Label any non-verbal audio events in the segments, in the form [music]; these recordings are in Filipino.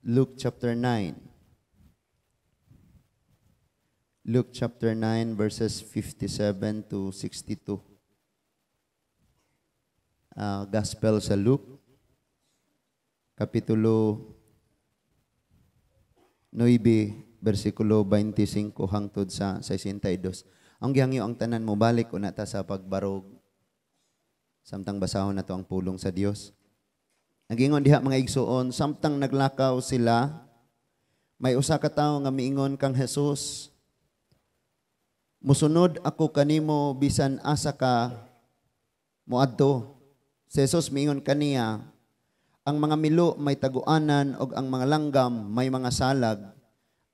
Luke chapter 9. Luke chapter 9 verses 57 to 62. Uh, ah, Gospel sa Luke, Kapitulo 9, versikulo 25 hangtod sa 62. Ang gihangyo ang tanan mo balik una ta sa pagbarog. Samtang basahon na to ang pulong sa Dios. Nagingon diha mga igsuon, samtang naglakaw sila, may usa ka tawo nga miingon kang Hesus, Musunod ako kanimo bisan asa ka muadto. Si Jesus miingon kaniya, ang mga milo may taguanan og ang mga langgam may mga salag,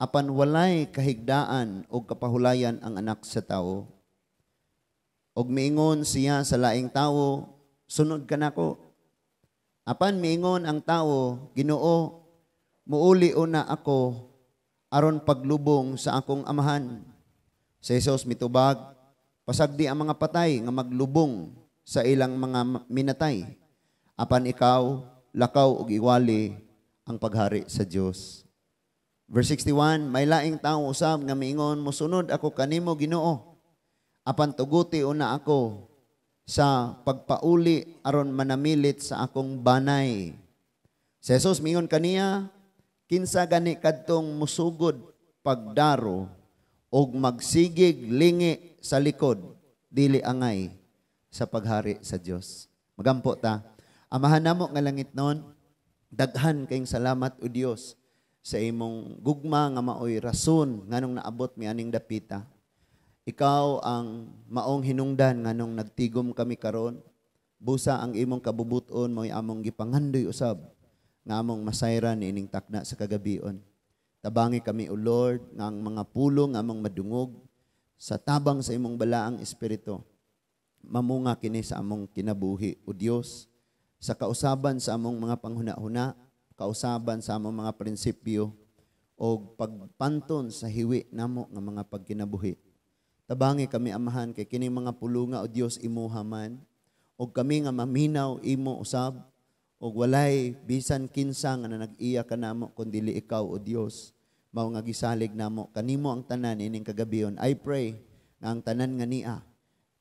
apan walay kahigdaan og kapahulayan ang anak sa tao. Og miingon siya sa laing tao, sunod ka nako, Apan miingon ang tao, Ginoo, muuli una ako aron paglubong sa akong amahan. Sa Jesus mitubag, pasagdi ang mga patay nga maglubong sa ilang mga minatay. Apan ikaw, lakaw og iwali ang paghari sa Dios. Verse 61, may laing tao usab nga miingon, musunod ako kanimo Ginoo. Apan tuguti una ako sa pagpauli aron manamilit sa akong banay. Si Jesus mingon kaniya, kinsa gani kadtong musugod pagdaro og magsigig lingi sa likod dili angay sa paghari sa Dios. Magampo ta. Amahan mo nga langit noon, daghan kayong salamat o Dios sa imong gugma nga maoy rason nganong naabot mi aning dapita. Ikaw ang maong hinungdan nganong nagtigom kami karon. Busa ang imong kabubuton mo'y among gipangandoy usab nga among masayra ni ining takna sa kagabion. Tabangi kami o Lord nga ang mga pulong among madungog sa tabang sa imong balaang espiritu. Mamunga kini sa among kinabuhi o Dios sa kausaban sa among mga panghuna-huna, kausaban sa among mga prinsipyo o pagpanton sa hiwi namo nga mga pagkinabuhi Tabangi kami amahan kay kining mga pulunga o Dios imuha man og kami nga maminaw imo usab og walay bisan kinsa nga na nag-iya ka namo kun dili ikaw o Dios mao nga gisalig namo kanimo ang tanan ining kagabion i pray nga ang tanan nga nia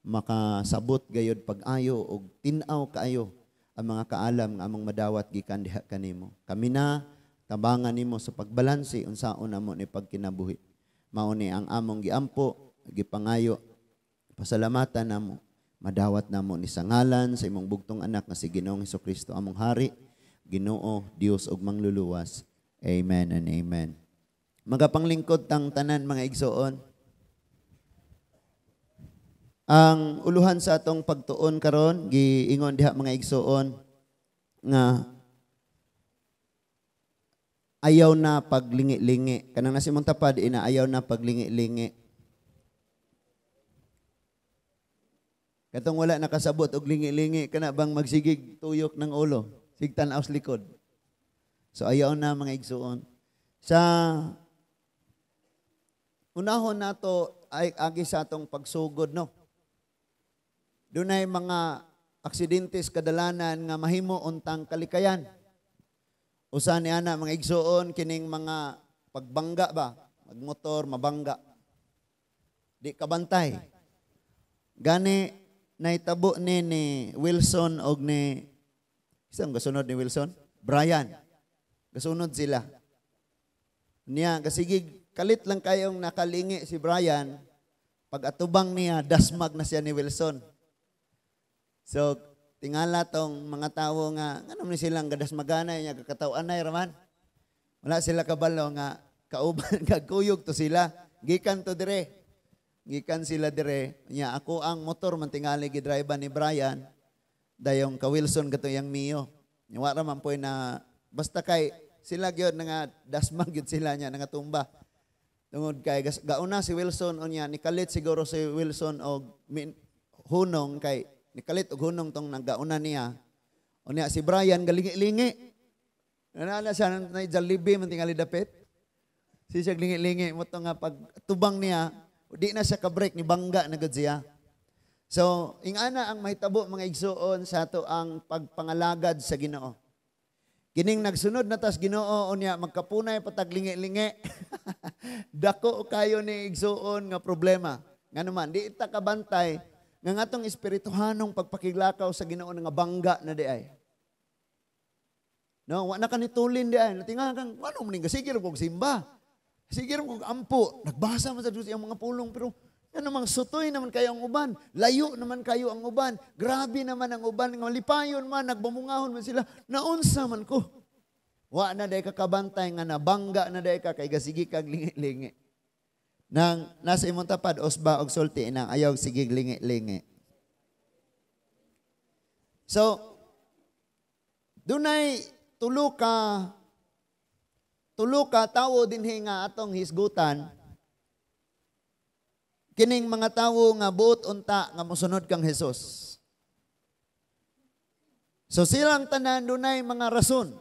makasabot gayod pag-ayo og tin kaayo ang mga kaalam nga among madawat gikan diha kanimo kami na tabangan nimo sa pagbalanse unsaon namo ni pagkinabuhi mao ni ang among giampo gipangayo pasalamatan namo madawat namo ni sangalan sa imong bugtong anak nga si Ginoong Hesukristo among hari Ginoo Dios ug mangluluwas amen and amen magapanglingkod tang tanan mga igsoon ang uluhan sa atong pagtuon karon giingon diha mga igsoon nga ayaw na paglingi-lingi kanang nasimong tapad ina ayaw na paglingi-lingi Katong wala nakasabot og lingi-lingi kana bang magsigig tuyok ng ulo, sigtan aus likod. So ayaw na mga igsuon. Sa unahon nato ay agi sa atong pagsugod no. Dunay mga aksidente kadalanan nga mahimo untang kalikayan. Usa ni ana mga igsuon kining mga pagbangga ba, magmotor mabangga. Di kabantay. Gani naitabo ni ni Wilson og ni isang gasunod ni Wilson, Brian. Gasunod sila. Niya kasige kalit lang kayong nakalingi si Brian pag atubang niya dasmag na siya ni Wilson. So tingala tong mga tawo nga ngano ni silang gadasmagana niya kakatawan na raman. Wala sila kabalo nga kauban kagkuyog [laughs] to sila gikan to dire gikan sila dire nya ako ang motor man tingali drive ni Brian dayong ka Wilson kato yang Mio nya wala man po na basta kay sila gyud nga dasmang gyud sila nya nga tumba tungod kay gauna si Wilson unya nikalit siguro si Wilson og min, hunong kay nikalit og hunong tong nagauna niya unya si Brian galingi-lingi Nanala siya na jalibi man tingali dapit. Si siya lingi-lingi mo to nga pag tubang niya Di na siya ka-break, ni bangga na gud siya. So, ingana ang mahitabo mga igsuon sa ato ang pagpangalagad sa Ginoo. Kining nagsunod na tas Ginoo unya magkapunay patag lingi-lingi. [laughs] Dako kayo ni igsuon nga problema. Nga naman, di ita kabantay nga atong espirituhanong pagpakilakaw sa Ginoo nga bangga na di ay. No, wa na kanitulin di ay. Natinga kang ano man nga sige kog simba. Sige rin kung ampo, nagbasa man sa Diyos ang mga pulong, pero yan namang sutoy naman kayo ang uban. Layo naman kayo ang uban. Grabe naman ang uban. Lipayon man, nagbamungahon man sila. Naunsa man ko. Wa na dahi kakabantay nga na, bangga na dahi ka kay gasigi kag lingi-lingi. Nang nasa imong tapad, osba og sulti nang ayaw sige lingi-lingi. So, dunay tulo ka tulo ka tawo din nga atong hisgutan kining mga tawo nga buot unta nga mosunod kang Hesus. So silang tanan dunay mga rason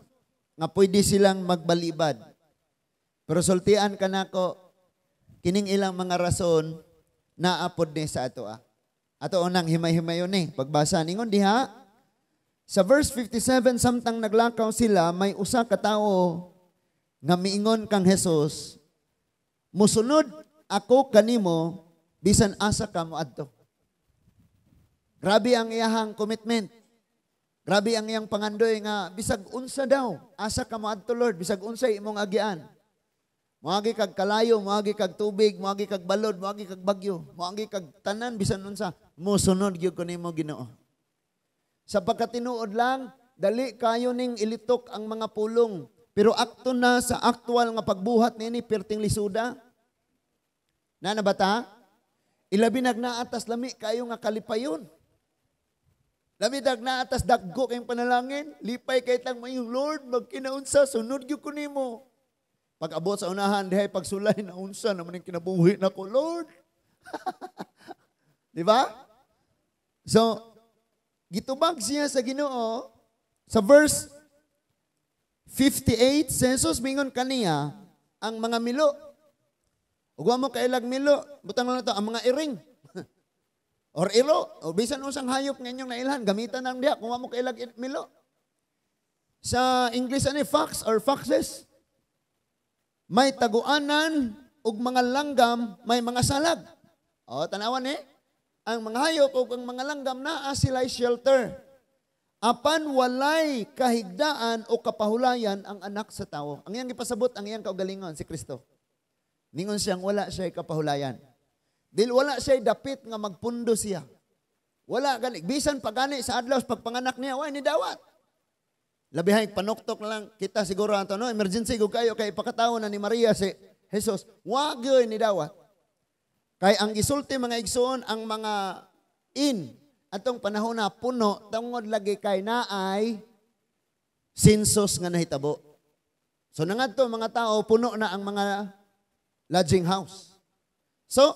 nga pwede silang magbalibad. Pero sultian kanako kining ilang mga rason naapod ni sa ato ah. Ato unang himay-himayon ni. Eh. Pagbasa ningon diha. Sa verse 57, samtang naglakaw sila, may usa ka tawo nga miingon kang Hesus, musunod ako kanimo bisan asa ka mo adto. Grabe ang iyahang commitment. Grabe ang iyang pangandoy nga bisag unsa daw asa ka mo adto Lord bisag unsay imong agian. Moagi kag kalayo, moagi kag tubig, moagi kag balod, moagi kag bagyo, moagi kag tanan bisan unsa, musunod gyud ko nimo Ginoo. Sa pagkatinuod lang, dali kayo ning ilitok ang mga pulong pero akto na sa aktual nga pagbuhat ni ni perting lisuda. Na nabata? Ilabi nagnaatas lami kayo nga kalipayon. Labi nagnaatas daggo kayong panalangin. Lipay kay tang mo yung Lord, magkinaunsa, sunod gyud ko nimo. Pag abot sa unahan, dihay pagsulay na unsa naman yung kinabuhi na ko, Lord. [laughs] Di ba? So, gitubag siya sa Ginoo sa verse 58 census mingon kaniya ang mga milo. Ugwa mo kailag milo, butang na to ang mga iring. [laughs] or ilo, o bisan usang hayop nga inyong nailhan, gamitan nang diha kung mo kailag milo. Sa English ani fox or foxes. May taguanan ug mga langgam, may mga salag. O tanawan ni eh? ang mga hayop ug ang mga langgam naa sila shelter apan walay kahigdaan o kapahulayan ang anak sa tao. Ang iyang ipasabot, ang iyang kaugalingon, si Kristo. Ningon siyang wala siya kapahulayan. Dil wala siya dapit nga magpundo siya. Wala gani. Bisan pa gani sa adlaw pagpanganak niya, wala ni dawat. Labihay panuktok lang kita siguro anto no, emergency ko kayo kay ipakatawo na ni Maria si Jesus. Wa gyud ni dawat. Kay ang gisulti mga igsoon ang mga in atong panahon na puno, tungod lagi kay naay sinsos nga nahitabo. So nangadto mga tao, puno na ang mga lodging house. So,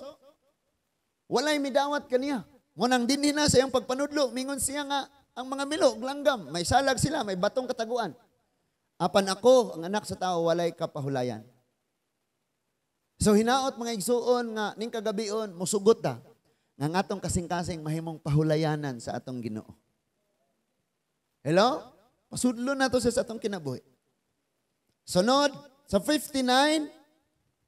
walay midawat kaniya. Munang dinhi na sa iyang pagpanudlo, mingon siya nga, ang mga milog, langgam, may salag sila, may batong kataguan. Apan ako, ang anak sa tao, walay kapahulayan. So hinaot mga igsuon nga ning kagabion musugot ta nga ngatong kasing-kasing mahimong pahulayanan sa atong Ginoo. Hello? Pasudlo na to sa atong kinabuhi. Sunod, sa 59,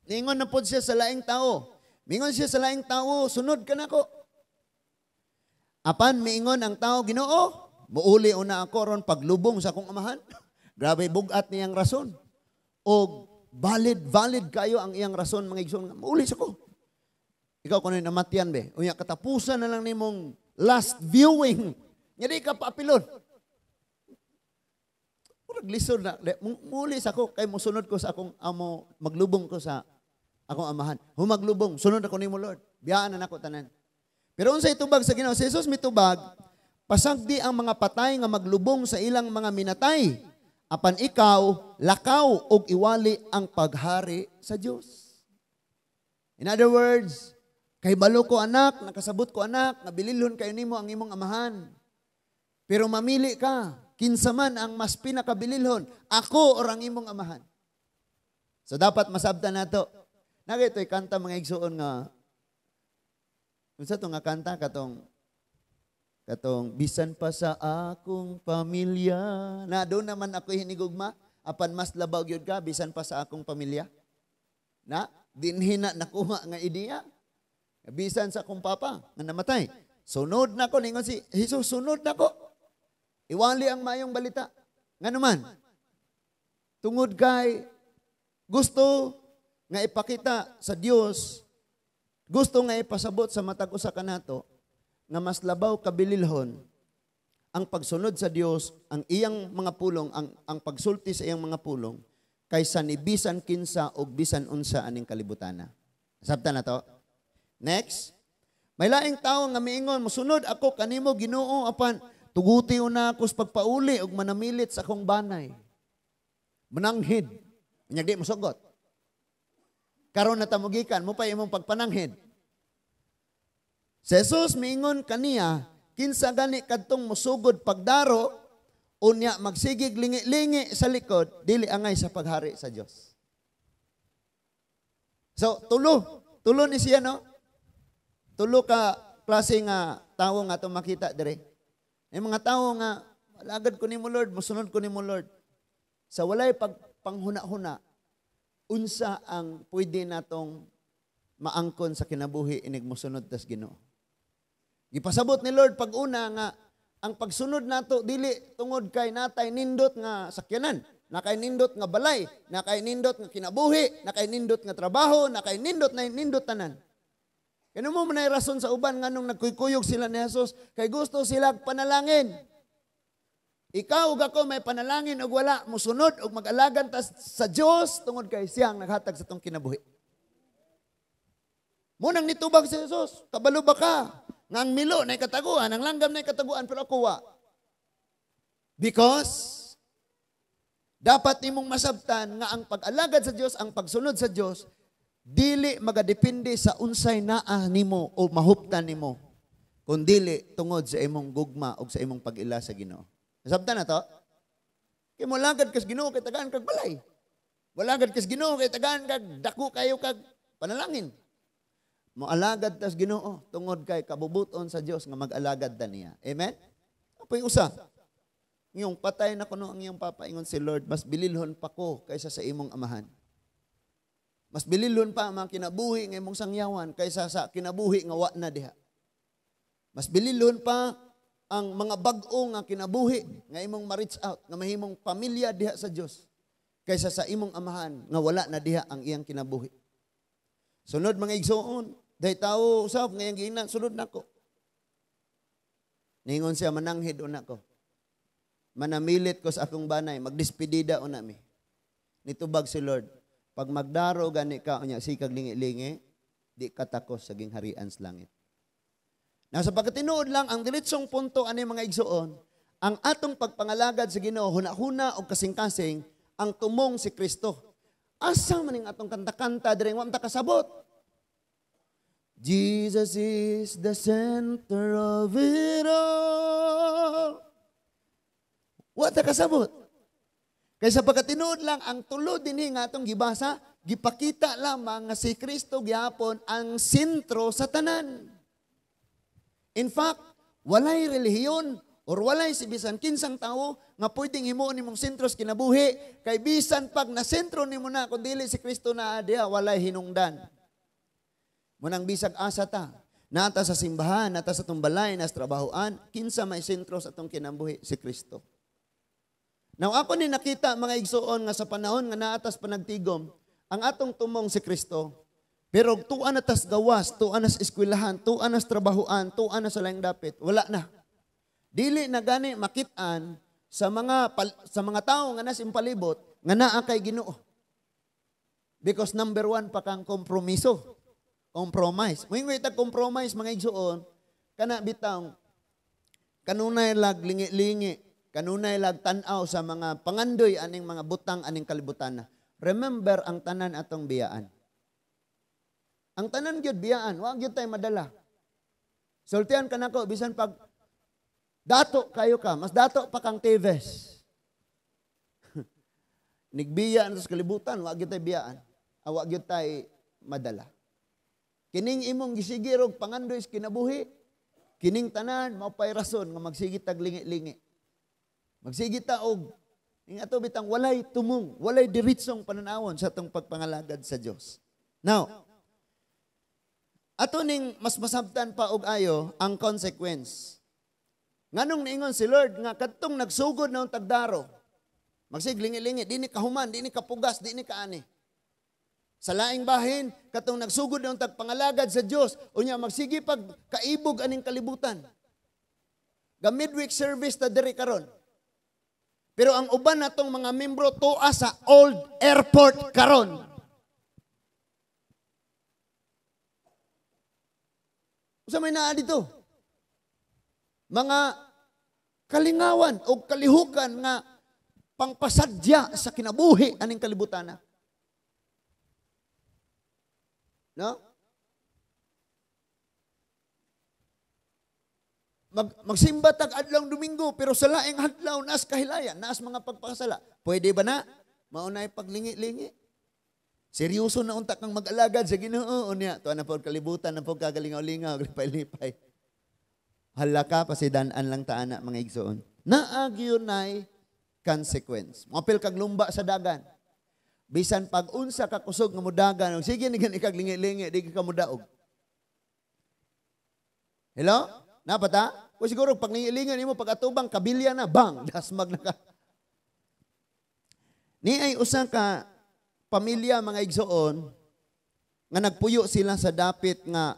ningon na po siya sa laing tao. Mingon siya sa laing tao, sunod ka na ko. Apan miingon ang tao, Ginoo, muuli una ako ron paglubong sa akong amahan. [laughs] Grabe bugat niyang rason. O valid, valid kayo ang iyang rason, mga igsoon. Muuli sa ko. Ikaw kuno namatyan be. Unya katapusan na lang nimong last viewing. Nya di ka paapilon. Murag lisod na. Muli sa ako kay musunod ko sa akong amo, maglubong ko sa akong amahan. Humaglubong, sunod ako nimo Lord. Biyaan na nako tanan. Pero unsa itubag sa Ginoo? Si Jesus mitubag, pasagdi ang mga patay nga maglubong sa ilang mga minatay apan ikaw lakaw og iwali ang paghari sa Dios. In other words, Kay balo ko anak, nakasabot ko anak, nabililhon kayo nimo ang imong amahan. Pero mamili ka, kinsa man ang mas pinakabililhon, ako or ang imong amahan. So dapat masabta nato. Nagitoy kanta mga igsuon nga Unsa to nga kanta katong katong bisan pa sa akong pamilya. Na do naman ako hinigugma apan mas labaw gyud ka bisan pa sa akong pamilya. Na dinhi na nakuha nga ideya. Bisan sa akong papa nga namatay. Sunod na ko, ningon si Jesus, sunod na ko. Iwali ang mayong balita. Nga naman, tungod kay gusto nga ipakita sa Dios gusto nga ipasabot sa matag usa kanato nga mas labaw kabililhon ang pagsunod sa Dios ang iyang mga pulong ang ang pagsulti sa iyang mga pulong kaysa ni bisan kinsa og bisan unsa aning kalibutana. Sabta na to? Next. May laing tao nga miingon, musunod ako kanimo Ginoo apan tuguti una ako sa pagpauli ug manamilit sa akong banay. Mananghid. Nya di musugot. Karon na tamugikan mo pa imong pagpananghid. Si Jesus miingon kaniya, kinsa gani kadtong musugod pagdaro unya magsigig lingi-lingi sa likod dili angay sa paghari sa Dios. So tulo, tulo ni siya no tulo ka klase nga tao nga itong makita dire. May mga tao nga, alagad ko ni mo Lord, musunod ko ni mo Lord. Sa walay pagpanghuna huna unsa ang pwede natong maangkon sa kinabuhi inig musunod tas Ginoo. Gipasabot ni Lord pag una nga ang pagsunod nato dili tungod kay natay nindot nga sakyanan, nakay nindot nga balay, nakay nindot nga kinabuhi, nakay nindot nga trabaho, nakay nindot na nindot tanan. Kano mo manay rason sa uban nga nung nagkuykuyog sila ni Jesus, kay gusto sila panalangin. Ikaw ug ako may panalangin og wala, musunod og mag-alagan ta sa Dios tungod kay siya ang naghatag sa tong kinabuhi. Mo nang nitubag si Jesus, kabalo ba ka? Nga ang milo na kataguan, ang langgam na kataguan, pero ako wa. Because, dapat imong masabtan nga ang pag-alagad sa Dios, ang pagsunod sa Dios, dili magadepende sa unsay naa nimo o mahuptan nimo kun dili tungod sa imong gugma o sa imong pag-ila sa Ginoo. Nasabtan na to? Kay mulagad kas Ginoo kay tagaan kag balay. Wala Walagad kas Ginoo kay tagaan kag dako kayo kag panalangin. Moalagad tas Ginoo oh, tungod kay kabubuton sa Dios nga mag-alagad ta niya. Amen? Apoy usa. Ngayong patay na kuno ang iyong papa ingon si Lord, mas bililhon pa ko kaysa sa imong amahan. Mas bililon pa ang kinabuhi ng imong sangyawan kaysa sa kinabuhi nga wa na diha. Mas bililon pa ang mga bag-o nga kinabuhi nga imong ma-reach out nga mahimong pamilya diha sa Dios kaysa sa imong amahan nga wala na diha ang iyang kinabuhi. Sunod mga igsoon, dahi tao usap ngayong iyang giingnan sunod nako. Ningon siya mananghid una ko. Manamilit ko sa akong banay, magdispedida una mi. Nitubag si Lord, pag magdaro gani ka unya sikag lingi-lingi, di katakos sa harian sa langit. Now sa pagkatinuod lang ang diretsong punto ani mga igsuon, ang atong pagpangalagad sa Ginoo hunahuna og kasing-kasing ang tumong si Kristo. Asa man ang atong kanta-kanta diri wa kasabot. Jesus is the center of it all. Wa ta kasabot. Kaysa pagkatinuod lang ang tulod dinhi eh, nga atong gibasa, gipakita lamang nga si Kristo gyapon ang sentro sa tanan. In fact, walay relihiyon or walay si bisan kinsang tawo nga pwedeng himuon nimong sentro sa kinabuhi kay bisan pag na sentro nimo na kun dili si Kristo na adya walay hinungdan. Munang bisag asa ta, nata sa simbahan, nata sa tumbalay, nas trabahoan, kinsa may sentro sa atong kinabuhi si Kristo. Now ako ni nakita mga igsoon nga sa panahon nga naatas panagtigom ang atong tumong si Kristo. Pero tuan na tas gawas, tuan nas eskwelahan, tuan nas trabahoan, tuan na sa lang dapit, wala na. Dili na gani makitaan sa mga sa mga tao nga nas impalibot nga naa kay Ginoo. Because number one pa kang kompromiso. Compromise. Muing kita compromise mga igsoon kana bitang kanunay lag lingi-lingi Kanunay lag tan-aw sa mga pangandoy aning mga butang aning kalibutan. Remember ang tanan atong biyaan. Ang tanan gyud biyaan, wa gyud tay madala. Sultian kanako bisan pag dato kayo ka, mas dato pa kang Teves. [laughs] Nigbiyaan sa kalibutan, wa gyud tay biyaan. Awa ah, gyud tay madala. Kining imong gisigirog pangandoy kinabuhi, kining tanan mao pay rason nga magsigit tag lingi-lingi. Magsigit ta og ing ato bitang walay tumong, walay diritsong pananawon sa atong pagpangalagad sa Dios. Now, ato ning mas masabtan pa og ayo ang consequence. Nganong niingon si Lord nga kadtong nagsugod na tagdaro. Magsiglingi-lingi, di ni kahuman, di ni kapugas, di ni kaani. Sa laing bahin, katong nagsugod na tagpangalagad sa Dios, unya magsigi pag kaibog aning kalibutan. Ga midweek service ta diri karon. Pero ang uban natong mga membro tuwa sa old airport karon. Sa may naa dito? Mga kalingawan o kalihukan nga pangpasadya sa kinabuhi aning kalibutana. No? Mag, magsimba tag adlaw Domingo pero sa laing adlaw naas kahilayan, naas mga pagpakasala. Pwede ba na? Maunay paglingi-lingi. Seryoso na unta kang mag-alagad sa Ginoo niya. Tuwa na po kalibutan na po kagalingaw-lingaw, lipay-lipay. Hala ka, Danan lang taana mga igsoon. Naagyo na'y consequence. Mapil kag lumba sa dagan. Bisan pag unsa ka kusog nga mudagan, sige ni gani kag lingi-lingi di ka mudaog. Hello? Napata? O siguro, pag niilingan nimo, pag atubang, kabilya na, bang, [laughs] dasmag na ka. Ni ay usa ka pamilya mga igsoon nga nagpuyo sila sa dapit nga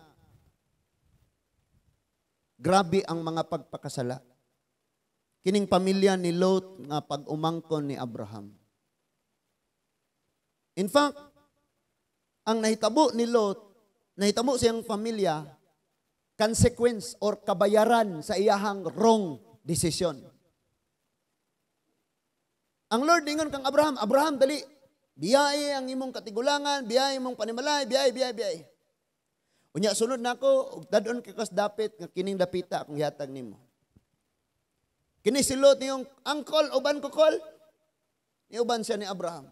grabe ang mga pagpakasala. Kining pamilya ni Lot nga pag-umangkon ni Abraham. In fact, ang nahitabo ni Lot, nahitabo siyang pamilya consequence or kabayaran sa iyahang wrong decision. Ang Lord ingon kang Abraham, Abraham dali, biyay ang imong katigulangan, biyay imong panimalay, biyay, biyay, biyay. Unya sunod nako, na dadon kay kas dapit nga kining dapita akong yatag nimo. Kini silot niyong uncle uban ko call. Ni uban siya ni Abraham.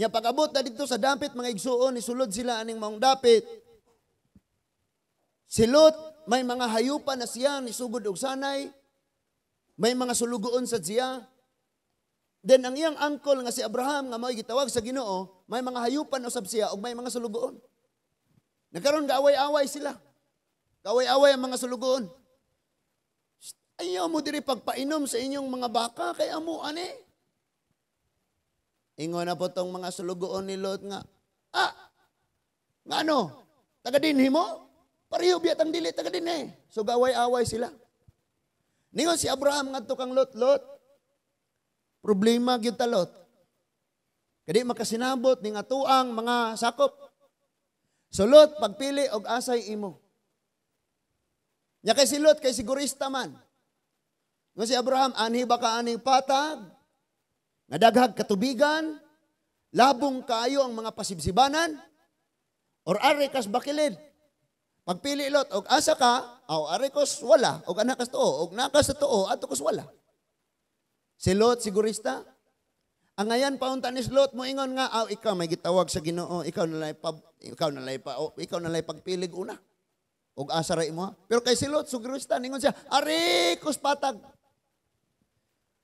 Nya pagabot na dito sa dapit mga igsuon, ni sulod sila aning maong dapit. Si Lot, may mga hayupan na siya ni sugod og sanay. May mga sulugoon sa siya. Then ang iyang uncle nga si Abraham nga mao'y gitawag sa Ginoo, may mga hayupan usab siya og may mga sulugoon. Nagkaroon gaaway-away sila. Kaaway-away ang mga sulugoon. Ayaw mo diri pagpainom sa inyong mga baka kay amo ani. Ingon na po tong mga sulugoon ni Lot nga, ah, nga ano, taga din himo? Pareho biya tang dili taga dinhi. eh. So gaway-away sila. Ningon si Abraham ngadto kang Lot, Lot. Problema gyud ta Lot. Kadi makasinabot ning atuang mga sakop. So Lot pagpili og asay imo. Nya kay si Lot kay sigurista man. Nga si Abraham, anhi ba ka aning patag? Nadaghag katubigan? Labong kaayo ang mga pasibsibanan? Or arikas bakilid? Pagpili lot, og asa ka, aw arikos wala, og anak kas tuo, og nakas sa tuo, ato kos wala. Si Lot, sigurista, ang ayan pa unta ni Lot mo ingon nga, aw ikaw may gitawag sa Ginoo, ikaw na lay pa, ikaw na lay pa, o, ikaw na lay pagpilig una. Og asa ra imo. Pero kay si Lot, sigurista ningon siya, arikos patag.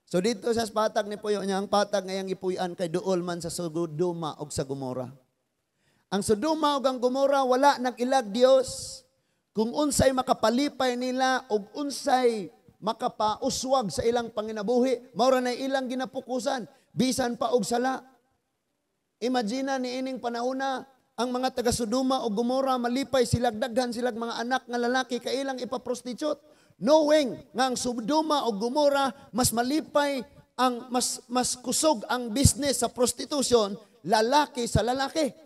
So dito sa patag ni Puyo niya, ang patag ngayang ipuyan kay duol man sa Sodoma og sa Gomora. Ang Sodoma ug ang Gomora wala nang nagilag Dios kung unsay makapalipay nila ug unsay makapauswag sa ilang panginabuhi mao ra na ilang ginapukusan bisan pa og sala. Imagina ni ining panahona ang mga taga Sodoma ug Gomora malipay silag daghan silag mga anak nga lalaki kay ilang ipaprostitute knowing nga ang Sodoma ug Gomora mas malipay ang mas mas kusog ang business sa prostitution lalaki sa lalaki.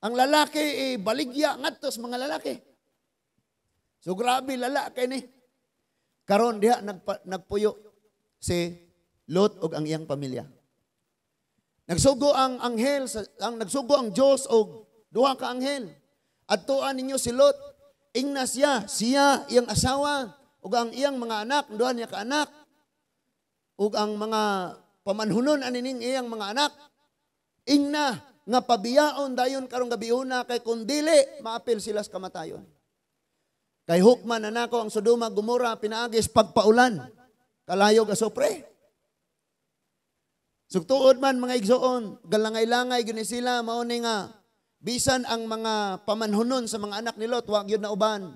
Ang lalaki, eh, baligya ngatos mga lalaki. So grabe lala kay ni. Karon diha nagpa, nagpuyo si Lot og ang iyang pamilya. Nagsugo ang anghel sa, ang nagsugo ang Dios og duha ka anghel. Adtuan ninyo si Lot ingna siya, siya iyang asawa ug ang iyang mga anak, duha niya ka anak ug ang mga pamanhunon anining iyang mga anak. Ingna nga pabiyaon dayon karong gabi una kay kundili maapil sila sa kamatayon. Kay hukman na nako ang Sodoma gumura pinaagis pagpaulan. Kalayog ga sopre. Sugtuod man mga igsoon, galangay-langay gyud sila mao ni nga bisan ang mga pamanhunon sa mga anak ni Lot wa gyud na uban.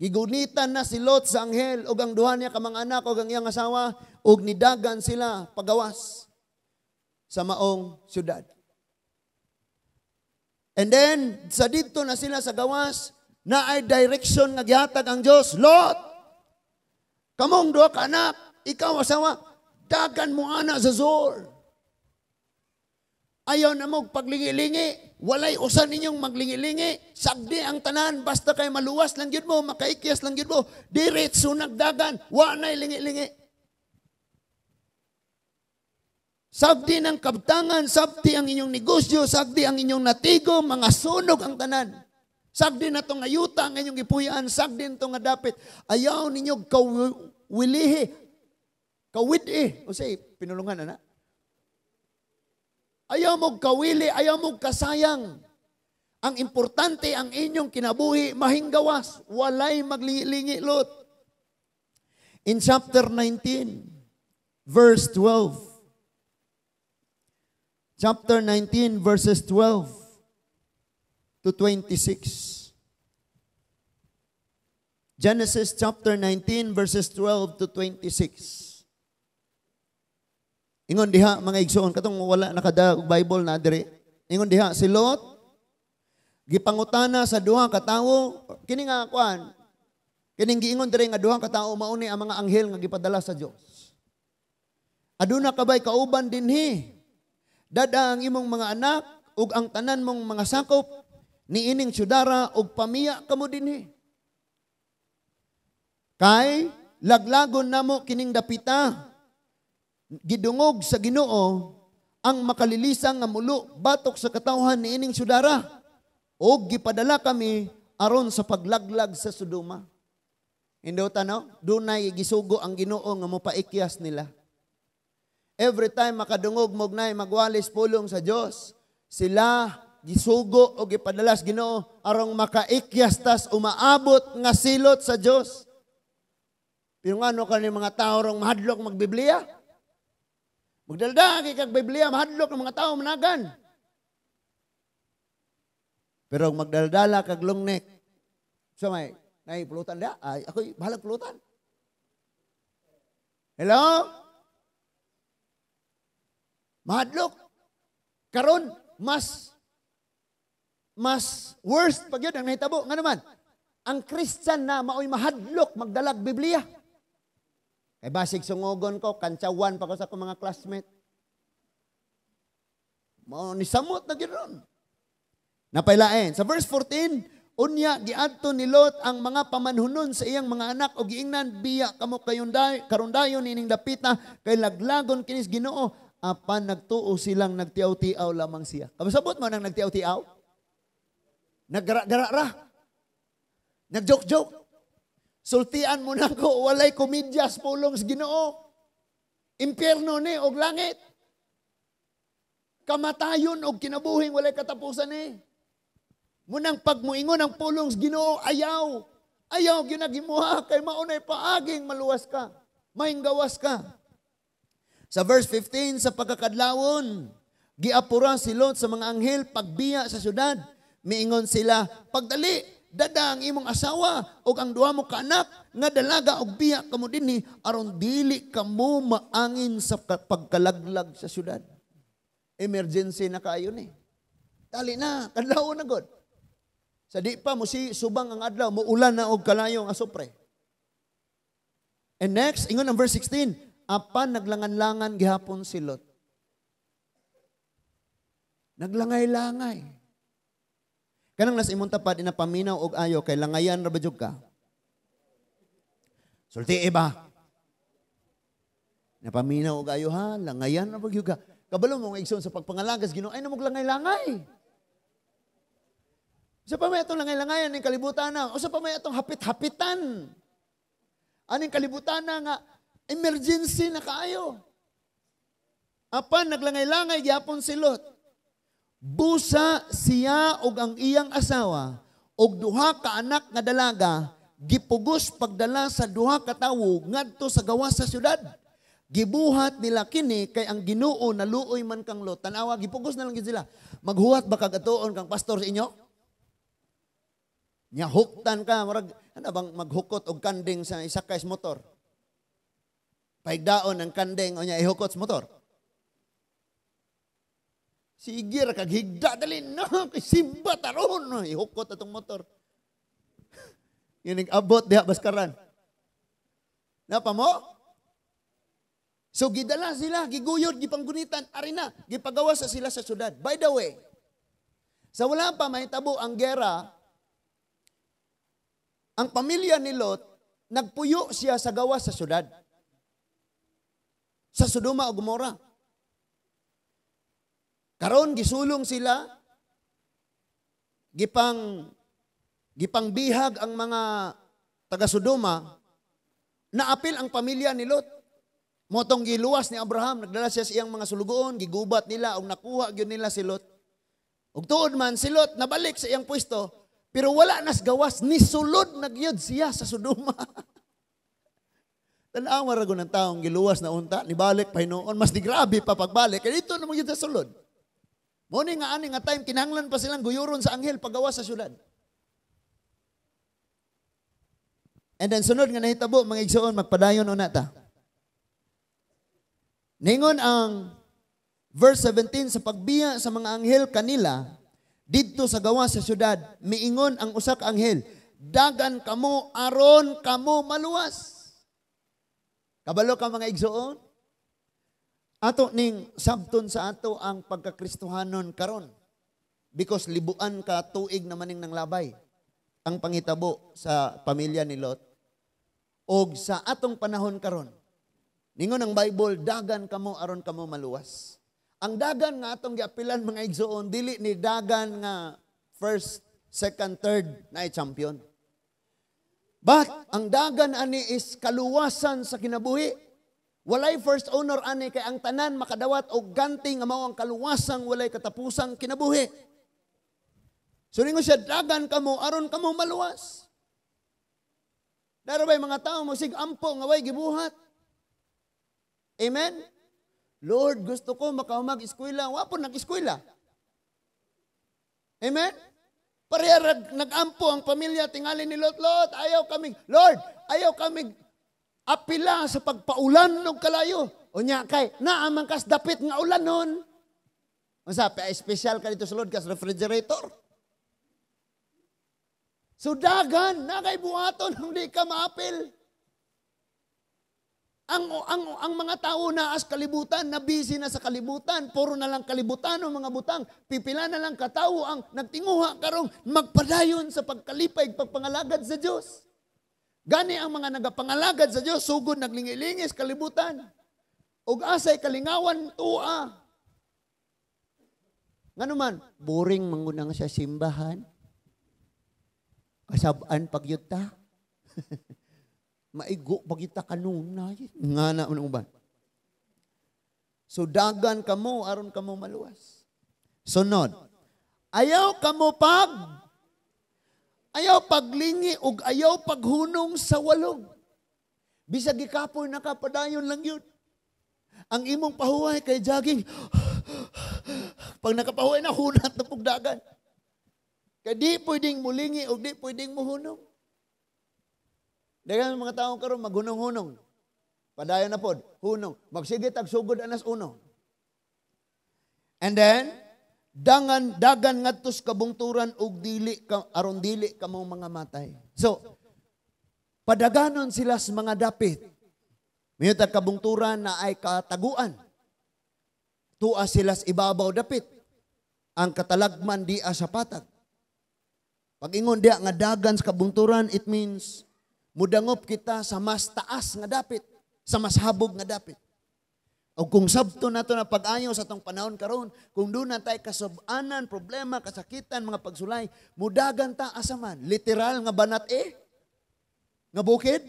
Gigunitan na si Lot sa anghel ug ang duha niya ka mga anak ug ang iyang asawa ug nidagan sila pagawas sa maong syudad. And then, sa dito na sila sa gawas, na ay direction nga gihatag ang Dios. Lot, kamong duha ka anak, ikaw asawa, dagan mo ana sa Zor. Ayaw na mo paglingi-lingi, walay usan ninyong maglingi-lingi, sagdi ang tanan, basta kay maluwas lang yun mo, makaikyas lang yun mo, diretso nagdagan, wa na'y lingi-lingi. Sabdi ng kabtangan, sabdi ang inyong negosyo, sabdi ang inyong natigo, mga sunog ang tanan. Sabdi na tong ayuta ang inyong ipuyan, sabdi na nga dapit. Ayaw ninyo kawilihi, kawidi. O say, pinulungan na na. Ayaw mo kawili, ayaw mo kasayang. Ang importante ang inyong kinabuhi, mahinggawas, walay maglilingilot. In chapter 19, verse 12, chapter 19 verses 12 to 26. Genesis chapter 19 verses 12 to 26. Ingon diha mga igsoon katong wala nakadaog Bible na dire. Ingon diha si Lot gipangutana sa duha ka tawo kini nga kuan kining giingon dire nga duha ka tawo mao ni ang mga anghel nga gipadala sa Dios. Aduna kabay kauban dinhi dada ang imong mga anak ug ang tanan mong mga sakop niining syudara ug pamiya kamo dinhi. Kay laglagon namo kining dapita gidungog sa Ginoo ang makalilisang nga mulo batok sa katawhan niining syudara ug gipadala kami aron sa paglaglag sa Sodoma. Hindi tanaw, dunay gisugo ang Ginoo nga mopaikyas nila. Every time makadungog mognay magwalis pulong sa Dios, sila gisugo o gipadalas Ginoo arong makaikyas tas umaabot nga silot sa Dios. Pero ano kani mga tao rong mahadlok magbiblia? Magdalda kag Biblia mahadlok ng mga tao managan. Pero magdaldala kag long neck. So may nay pulutan da, ay ako bahalang pulutan. Hello? Mahadlok. Karon, mas mas worst pag yun ang nahitabo. Nga naman, ang Christian na maoy mahadlok, magdalag Biblia. Kay basig sungogon ko, kantsawan pa ko sa akong mga classmate. Mao ni samot na gyud Napailain. Sa verse 14, unya giadto ni Lot ang mga pamanhunon sa iyang mga anak o giingnan biya kamo kayon dai karon karundayon ining dapita kay laglagon kinis Ginoo apan nagtuo silang nagtiaw-tiaw lamang siya. Kabasabot mo nang nagtiaw-tiaw? Naggara-gara ra. Nagjoke-joke. Sultian mo na ko, walay komedyas pulong sa ginoo. Impyerno ni og langit. Kamatayon og kinabuhing walay katapusan ni. Munang pagmuingon ang pulong sa ginoo, ayaw. Ayaw, ginagimuha kay maunay paaging maluwas ka. Mainggawas ka. Sa verse 15, sa pagkakadlawon, giapura si Lot sa mga anghel pagbiya sa syudad. Miingon sila, pagdali, dada ang imong asawa o ang duha mo kaanak nga dalaga og biya kamo dinhi aron dili kamo maangin sa pagkalaglag sa syudad. Emergency na kayo ni. Dali na, kadlawon na gud. Sa di pa mo si subang ang adlaw mo ulan na og kalayo nga sopre. And next, ingon ang verse 16, apan naglangan-langan gihapon si Lot. Naglangay-langay. Kanang nas imong tapad ina paminaw og ayo kay langayan ra badyog ka. Sulti iba. paminaw og ayo ha, langayan ra badyog ka. Kabalo mo nga igsoon sa pagpangalagas Ginoo ay namog langay-langay. Sa pa may itong langay-langayan ng kalibutan na, o sa pa may itong hapit-hapitan. Aning kalibutan na nga, Emergency na kaayo. Apan naglangay-langay gyapon si Lot. Busa siya og ang iyang asawa og duha ka anak nga dalaga gipugos pagdala sa duha ka tawo ngadto sa gawas sa syudad. Gibuhat nila kini kay ang Ginoo naluoy man kang Lot. Tanawa gipugos na lang gid sila. Maghuwat ba kagatuon kang pastor sa inyo? Nya huktan ka murag ano bang maghukot og kanding sa isa kay motor paigdaon ang kandeng unya ihukot sa motor. Si Igir kag higda dali no [laughs] kay simba taron ihukot atong motor. [laughs] Yun abot diha baskaran. Napa mo? So gidala sila, giguyod, gipanggunitan, ari na, gipagawa sa sila sa sudad. By the way, sa wala pa mahitabo ang gera, ang pamilya ni Lot, nagpuyo siya sa gawa sa sudad sa Sodoma o Gomora. Karon gisulong sila gipang gipang bihag ang mga taga Sodoma naapil ang pamilya ni Lot. Motong giluwas ni Abraham, nagdala siya sa iyang mga sulugoon, gigubat nila og nakuha gyud nila si Lot. Og tuod man si Lot nabalik sa iyang pwesto, pero wala nas gawas ni sulod nagyud siya sa Sodoma. [laughs] Tanawa rago ng taong giluwas na unta, nibalik pa hinuon, mas di grabe pa pagbalik. Kaya ito naman yun sa sulod. nga ani nga time, kinahanglan pa silang guyuron sa anghel pagawa sa syudad. And then sunod nga nahitabo, mga igsoon, magpadayon una ta. Ningon ang verse 17, sa pagbiya sa mga anghel kanila, didto sa gawa sa syudad, miingon ang usak anghel, dagan kamo aron kamo maluwas. Kabalo ka mga igsoon? Ato ning sabton sa ato ang pagkakristohanon karon. Because libuan ka tuig naman ning labay ang pangitabo sa pamilya ni Lot. Og sa atong panahon karon, ningon ang Bible, dagan kamo aron kamo maluwas. Ang dagan nga atong giapilan mga igsoon dili ni dagan nga first, second, third na champion. But ang dagan ani is kaluwasan sa kinabuhi. Walay first honor ani kay ang tanan makadawat og ganti amo ang kaluwasang walay katapusang kinabuhi. So ringo siya dagan kamo aron kamo maluwas. Darabay mga tao mo sig ampo nga way gibuhat. Amen. Lord, gusto ko makahumag eskwela. Wapon nag-eskwela. Amen nag-ampo ang pamilya, tingali ni Lot, Lot, ayaw kaming, Lord, ayaw kaming apila sa pagpaulan ng kalayo. O niya kay, naamang kas dapit nga ulan nun. Masabi, special ka dito sa Lord, kas refrigerator. So dagan, nakay buhaton, [laughs] hindi ka maapil. Ang, ang, ang mga tao na as kalibutan, na busy na sa kalibutan, puro na lang kalibutan o mga butang, pipila na lang katao ang nagtinguha karong magpadayon sa pagkalipay, pagpangalagad sa Diyos. Gani ang mga nagapangalagad sa Diyos, sugod naglingilingis, kalibutan. Ug asay kalingawan tua. Nganuman, boring mangunang sa simbahan. Kasabaan pagyuta. [laughs] maigo pagita kanunay. Nga na uban. So dagan kamo aron kamo maluwas. Sunod. Ayaw kamo pag ayaw paglingi ug ayaw paghunong sa walog. Bisag gikapoy nakapadayon lang yun. Ang imong pahuway kay jogging. [sighs] Pag nakapahuway na hunat na pugdagan. Kay di pwedeng mulingi ug di pwedeng mohunong Dagan mga taong karon maghunong-hunong. Padayon na pod, hunong. Magsige tag sugod anas uno. And then dangan dagan ngadto sa kabungturan ug dili ka aron dili kamo mga matay. So padaganon sila sa mga dapit. Mayot kabungturan na ay kataguan. Tua sila sa ibabaw dapit. Ang katalagman di sa patag. Pag ingon dia nga dagan sa kabungturan, it means mudangop kita sa mas taas nga dapit, sa mas habog nga dapit. O kung sabto nato na pag-ayo sa tong panahon karon, kung doon na tayo kasabanan, problema, kasakitan, mga pagsulay, mudagan ta asaman. Literal nga banat eh? Nga bukid?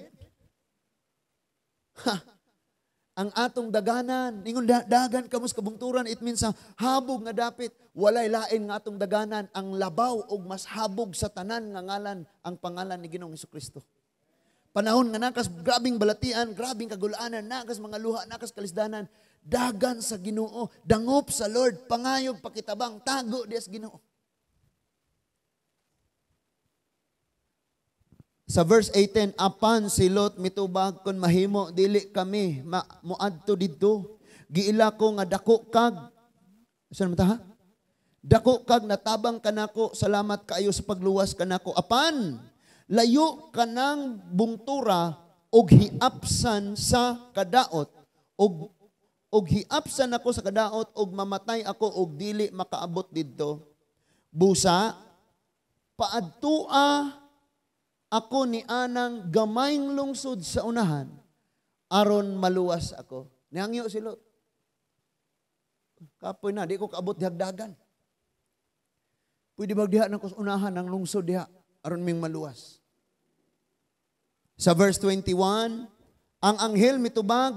Ang atong daganan, ingon da- dagan kamus kabungturan, it means sa habog nga dapit, walay lain nga atong daganan, ang labaw og mas habog sa tanan nga ngalan, ang pangalan ni Ginoong Kristo. Panahon nga nakas grabing balatian, grabing kagulaanan, nakas mga luha, nakas kalisdanan, dagan sa Ginoo, dangop sa Lord, pangayog pakitabang, tago dias Ginoo. Sa verse 18, apan si Lot mitubag kon mahimo dili kami ma muadto didto. Giila ko nga dako kag Saan mata ha? Dako kag natabang kanako, salamat kaayo sa pagluwas kanako. Apan, Layo ka ng bungtura o hiapsan sa kadaot o og hiapsan ako sa kadaot og mamatay ako og dili makaabot didto busa paadtua ako ni anang gamayng lungsod sa unahan aron maluwas ako nangyo si Lot kapoy na di ko kaabot dihagdagan pwede ba diha sa unahan ang lungsod diha Aron ming maluwas. Sa verse 21, ang anghel mitubag,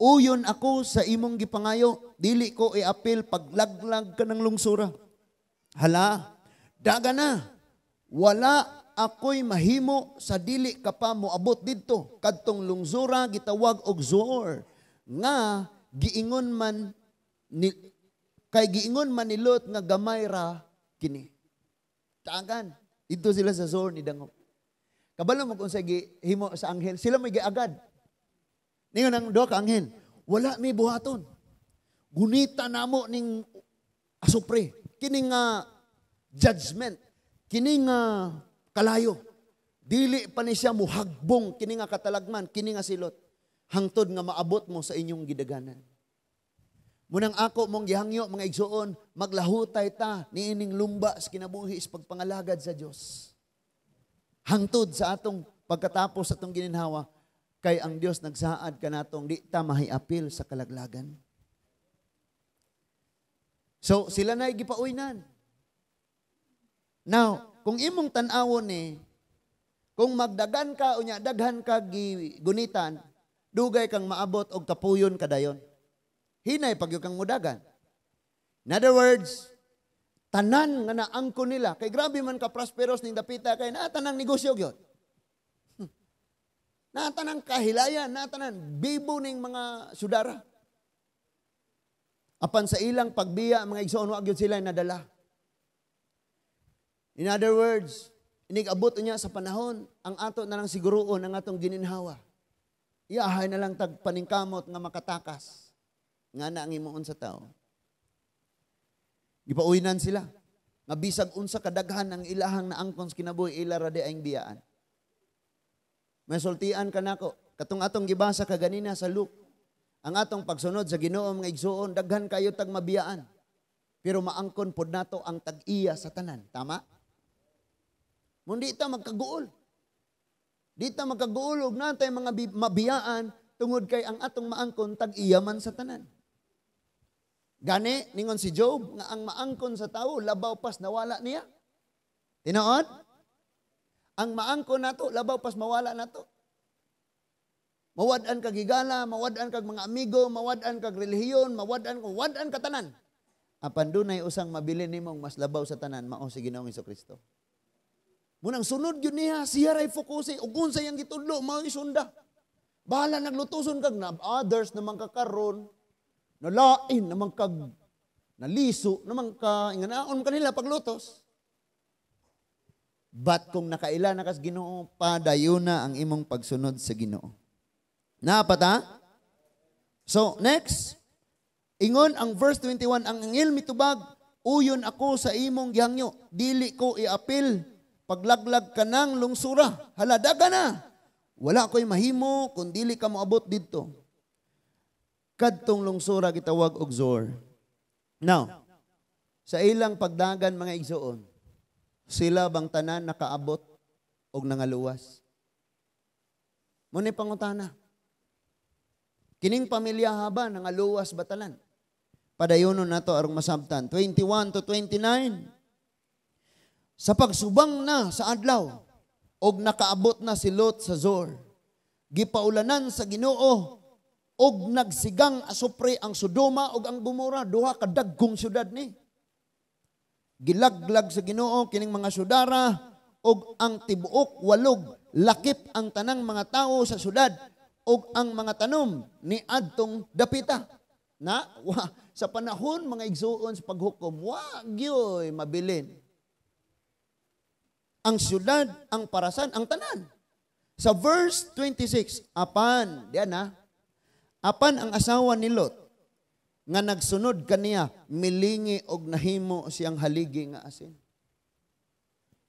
uyon ako sa imong gipangayo, dili ko iapil paglaglag ka ng lungsura. Hala, daga na, wala ako'y mahimo sa dili ka pa moabot didto kadtong lungsura gitawag og zoor nga giingon man ni, kay giingon man ni Lot nga gamay ra kini. Tagan. Dito sila sa Zor ni Dangop. Kabalo mo kung sa gi, himo sa anghel, sila may giagad. nang ang ka anghel, wala may buhaton. Gunita namo ning asupre, kining uh, judgment, kining uh, kalayo. Dili pa ni siya muhagbong kining katalagman, kining silot hangtod nga maabot mo sa inyong gidaganan. Munang ako mong gihangyo mga igsuon, maglahutay ta niining lumba sa kinabuhi sa pagpangalagad sa Dios. Hangtod sa atong pagkatapos atong gininhawa kay ang Dios nagsaad kanatong di ta mahiapil sa kalaglagan. So sila na igipauinan. Now, kung imong tan-awon ni eh, kung magdagan ka unya daghan ka gunitan, dugay kang maabot og kapuyon kadayon hinay pagyo kang mudagan. In other words, tanan nga naangko nila kay grabe man ka prosperous ning dapita kay naa tanang negosyo gyud. Hmm. Naa kahilayan, naa bibo ning mga sudara. Apan sa ilang pagbiya mga igsoon wa gyud sila nadala. In other words, inigabot niya sa panahon ang ato na lang siguroon ang atong gininhawa. Iyahay na lang tagpaningkamot paningkamot nga makatakas nga na ang imuon sa tao. Gipauinan sila. Nga bisag unsa kadaghan ang ilahang naangkon sa kinabuhi ila rade ang biyaan. May sultian ka nako. Katong atong gibasa kaganina sa Luke. Ang atong pagsunod sa Ginoo nga igsuon daghan kayo tag mabiyaan. Pero maangkon pod nato ang tag-iya sa tanan, tama? Mundi ta magkaguol. Di ta magkaguol og natay mga mabiyaan tungod kay ang atong maangkon tag-iya man sa tanan. Gani, ningon si Job, nga ang maangkon sa tao, labaw pas nawala niya. Tinood? Ang maangkon nato, labaw pas mawala nato. Mawadan kag higala, mawadan kag mga amigo, mawadan kag relihiyon, mawadan kag wadan ka tanan. Apan dunay usang mabili nimong mas labaw sa tanan mao si Ginoong Kristo. Munang sunod gyud niya, siya ray fokusi ug unsay ang gitudlo mao isunda. Bahala naglutuson kag na others namang kakaron nalain naman kag naliso naman ka inganaon kanila paglutos. But kung nakaila na kas Ginoo, padayon na ang imong pagsunod sa Ginoo. Napata? So, next. Ingon ang verse 21, ang angel mitubag, uyon ako sa imong gyangyo dili ko iapil, paglaglag ka ng lungsura, haladaga na. Wala ko'y mahimo, kung dili ka moabot dito kadtong lungsura gitawag og Zor. Now, sa ilang pagdagan mga igsoon, sila bang tanan nakaabot og nangaluwas? Muna pangutana, kining pamilya haba nangaluwas batalan? Padayunon nato arong masabtan 21 to 29. Sa pagsubang na sa adlaw og nakaabot na si Lot sa Zor, gipaulanan sa Ginoo og nagsigang asupre ang Sodoma og ang Gomora duha ka daggong syudad ni gilaglag sa Ginoo kining mga syudara og ang tibuok walog lakip ang tanang mga tao sa syudad og ang mga tanom ni adtong dapita na [laughs] wa, sa panahon mga igsuon sa paghukom wa gyoy mabilin ang syudad ang parasan ang tanan sa verse 26 apan diyan na Apan ang asawa ni Lot, nga nagsunod kaniya, milingi og nahimo siyang haligi nga asin.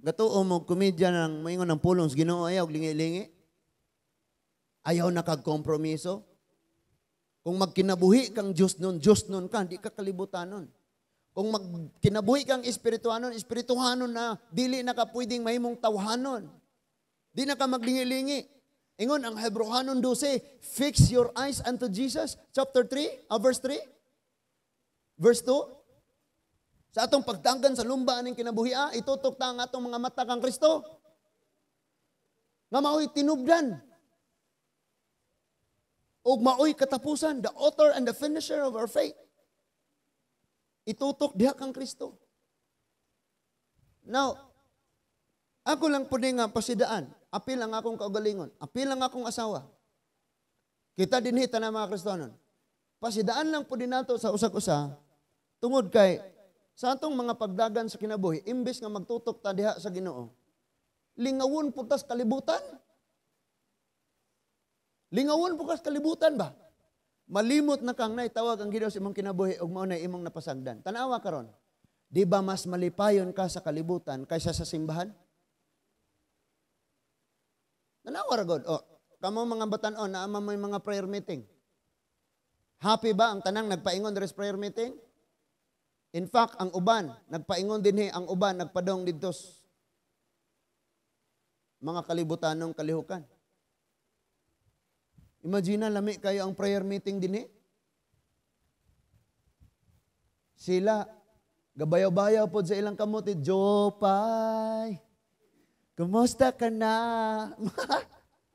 Gatuo mo komedya ng maingon ng pulong sa Ginoo ayaw lingi-lingi. Ayaw na Kung magkinabuhi kang Diyos nun, Diyos nun ka, di ka kalibutan nun. Kung magkinabuhi kang espirituhanon, espirituhanon na, dili na ka pwedeng mahimong tawhanon. Di na ka maglingi-lingi. Ingon ang Hebreohanon 12, fix your eyes unto Jesus, chapter 3, uh, ah, verse 3, verse 2. Sa atong pagtanggan sa lumba aning kinabuhia, itutok ta ang atong mga mata kang Kristo. Nga mao'y tinubdan. O mao'y katapusan, the author and the finisher of our faith. Itutok diha kang Kristo. Now, ako lang po nga pasidaan Apil ang akong kaugalingon. Apil ang akong asawa. Kita din hita na mga Kristonon. Pasidaan lang po din nato sa usak-usa tungod kay sa atong mga pagdagan sa kinabuhi, imbes nga magtutok ta diha sa Ginoo, lingawon po tas kalibutan. Lingawon po kas kalibutan ba? Malimot na kang naitawag ang Ginoo sa imong kinabuhi ug mao na imong napasangdan. Tanawa karon. Di ba mas malipayon ka sa kalibutan kaysa sa simbahan? An God. ago. Oh, kamo mga batanon, oh, naama may mga prayer meeting. Happy ba ang tanang nagpaingon deres prayer meeting? In fact, ang uban, nagpaingon din he, ang uban, nagpadong dito mga kalibutanong kalihukan. na, lami kayo ang prayer meeting din he. Sila, gabayaw-bayaw po sa ilang kamuti, Jopay, Kumusta ka na?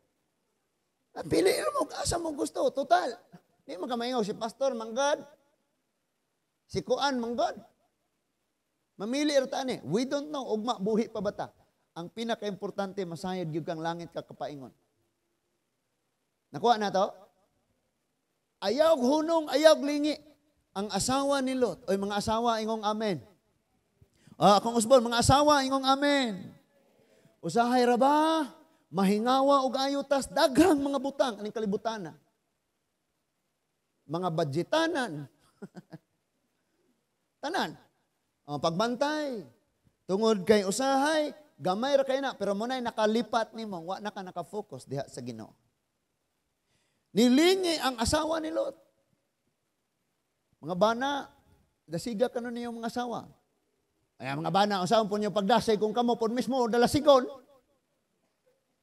[laughs] Piliin mo, asa mo gusto, total. Hindi magkamaingaw si pastor, manggad. Si Kuan, manggad. Mamili irtaan eh. We don't know, ugma, buhi pa ba ta? Ang pinaka-importante, masayad yung kang langit kakapaingon. Nakuha na to? Ayaw hunong, ayaw lingi. Ang asawa ni Lot, o mga asawa, ingong amen. Uh, ah, akong usbol, mga asawa, ingong amen. Usahay ra ba? Mahingawa og ayo tas daghang mga butang aning kalibutana. Mga budgetanan. [laughs] Tanan. Ang oh, pagbantay tungod kay usahay gamay ra kay na pero mo nay nakalipat nimo wa na ka naka-focus diha sa Ginoo. Nilingi ang asawa ni Lot. Mga bana, dasiga kanon niyo mga asawa. Ay mga bana, usahan po niyo pagdasay kung kamo po mismo dalasigon.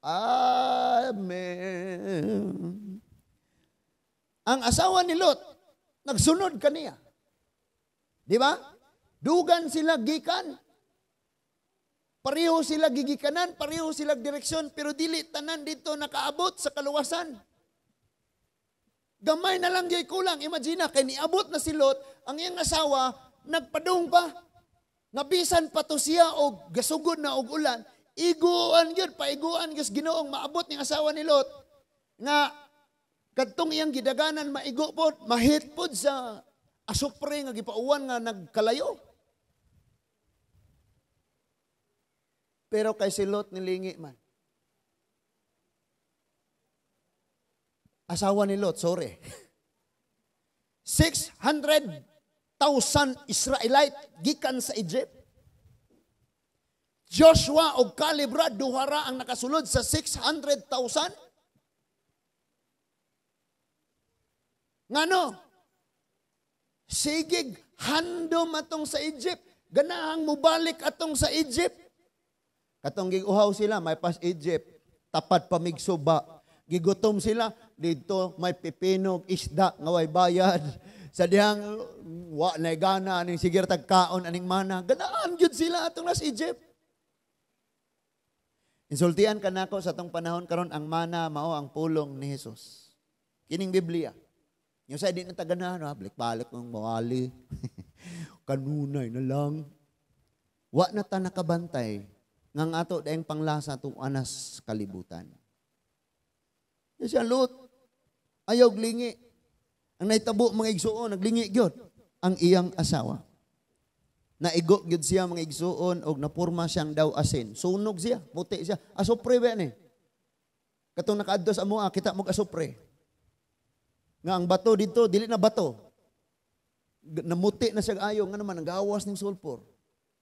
Amen. Ang asawa ni Lot, nagsunod kaniya. Di ba? Dugan sila gikan. Pareho sila gigikanan, pareho sila direksyon, pero dili tanan dito nakaabot sa kaluwasan. Gamay na lang gyay kulang. Imagina, kay niabot na si Lot, ang iyang asawa, nagpadung pa. Nabisan pa to siya og gasugod na og ulan, iguan gyud, paiguan gyud Ginoong maabot ning asawa ni Lot nga kadtong iyang gidaganan maigo pod, mahit pod sa asupre nga gipauwan nga nagkalayo. Pero kay si Lot nilingi man. Asawa ni Lot, sorry. 600 [laughs] thousand Israelite gikan sa Egypt. Joshua o Calibra duhara ang nakasulod sa 600,000. Ngano? Sigig hando matong sa Egypt. Ganahang mubalik atong sa Egypt. Katong giguhaw sila, may pas Egypt. Tapat pamigsuba. Gigutom sila, dito may pipinog, isda, ngaway bayad sa dihang wa na gana aning sigir tagkaon aning mana ganaan jud sila atong nas Egypt Insultian ka nako sa tong panahon karon ang mana mao ang pulong ni Hesus kining Biblia yung sa di na no ah, balik balik ng mawali [laughs] kanunay na lang wa na ta nakabantay ngang ato daeng panglasa tung anas kalibutan Yung siya Lot ayaw glingi ang naitabo mga igsuon, naglingi gyud ang iyang asawa. Naigo gyud siya mga igsuon og napurma siyang daw asin. Sunog siya, puti siya. Asopre ba ni? Katong nakaadto sa amoa, ah, kita mo asopre. Nga ang bato dito, dili na bato. Namuti na siya ayo nga naman ang gawas ning sulfur.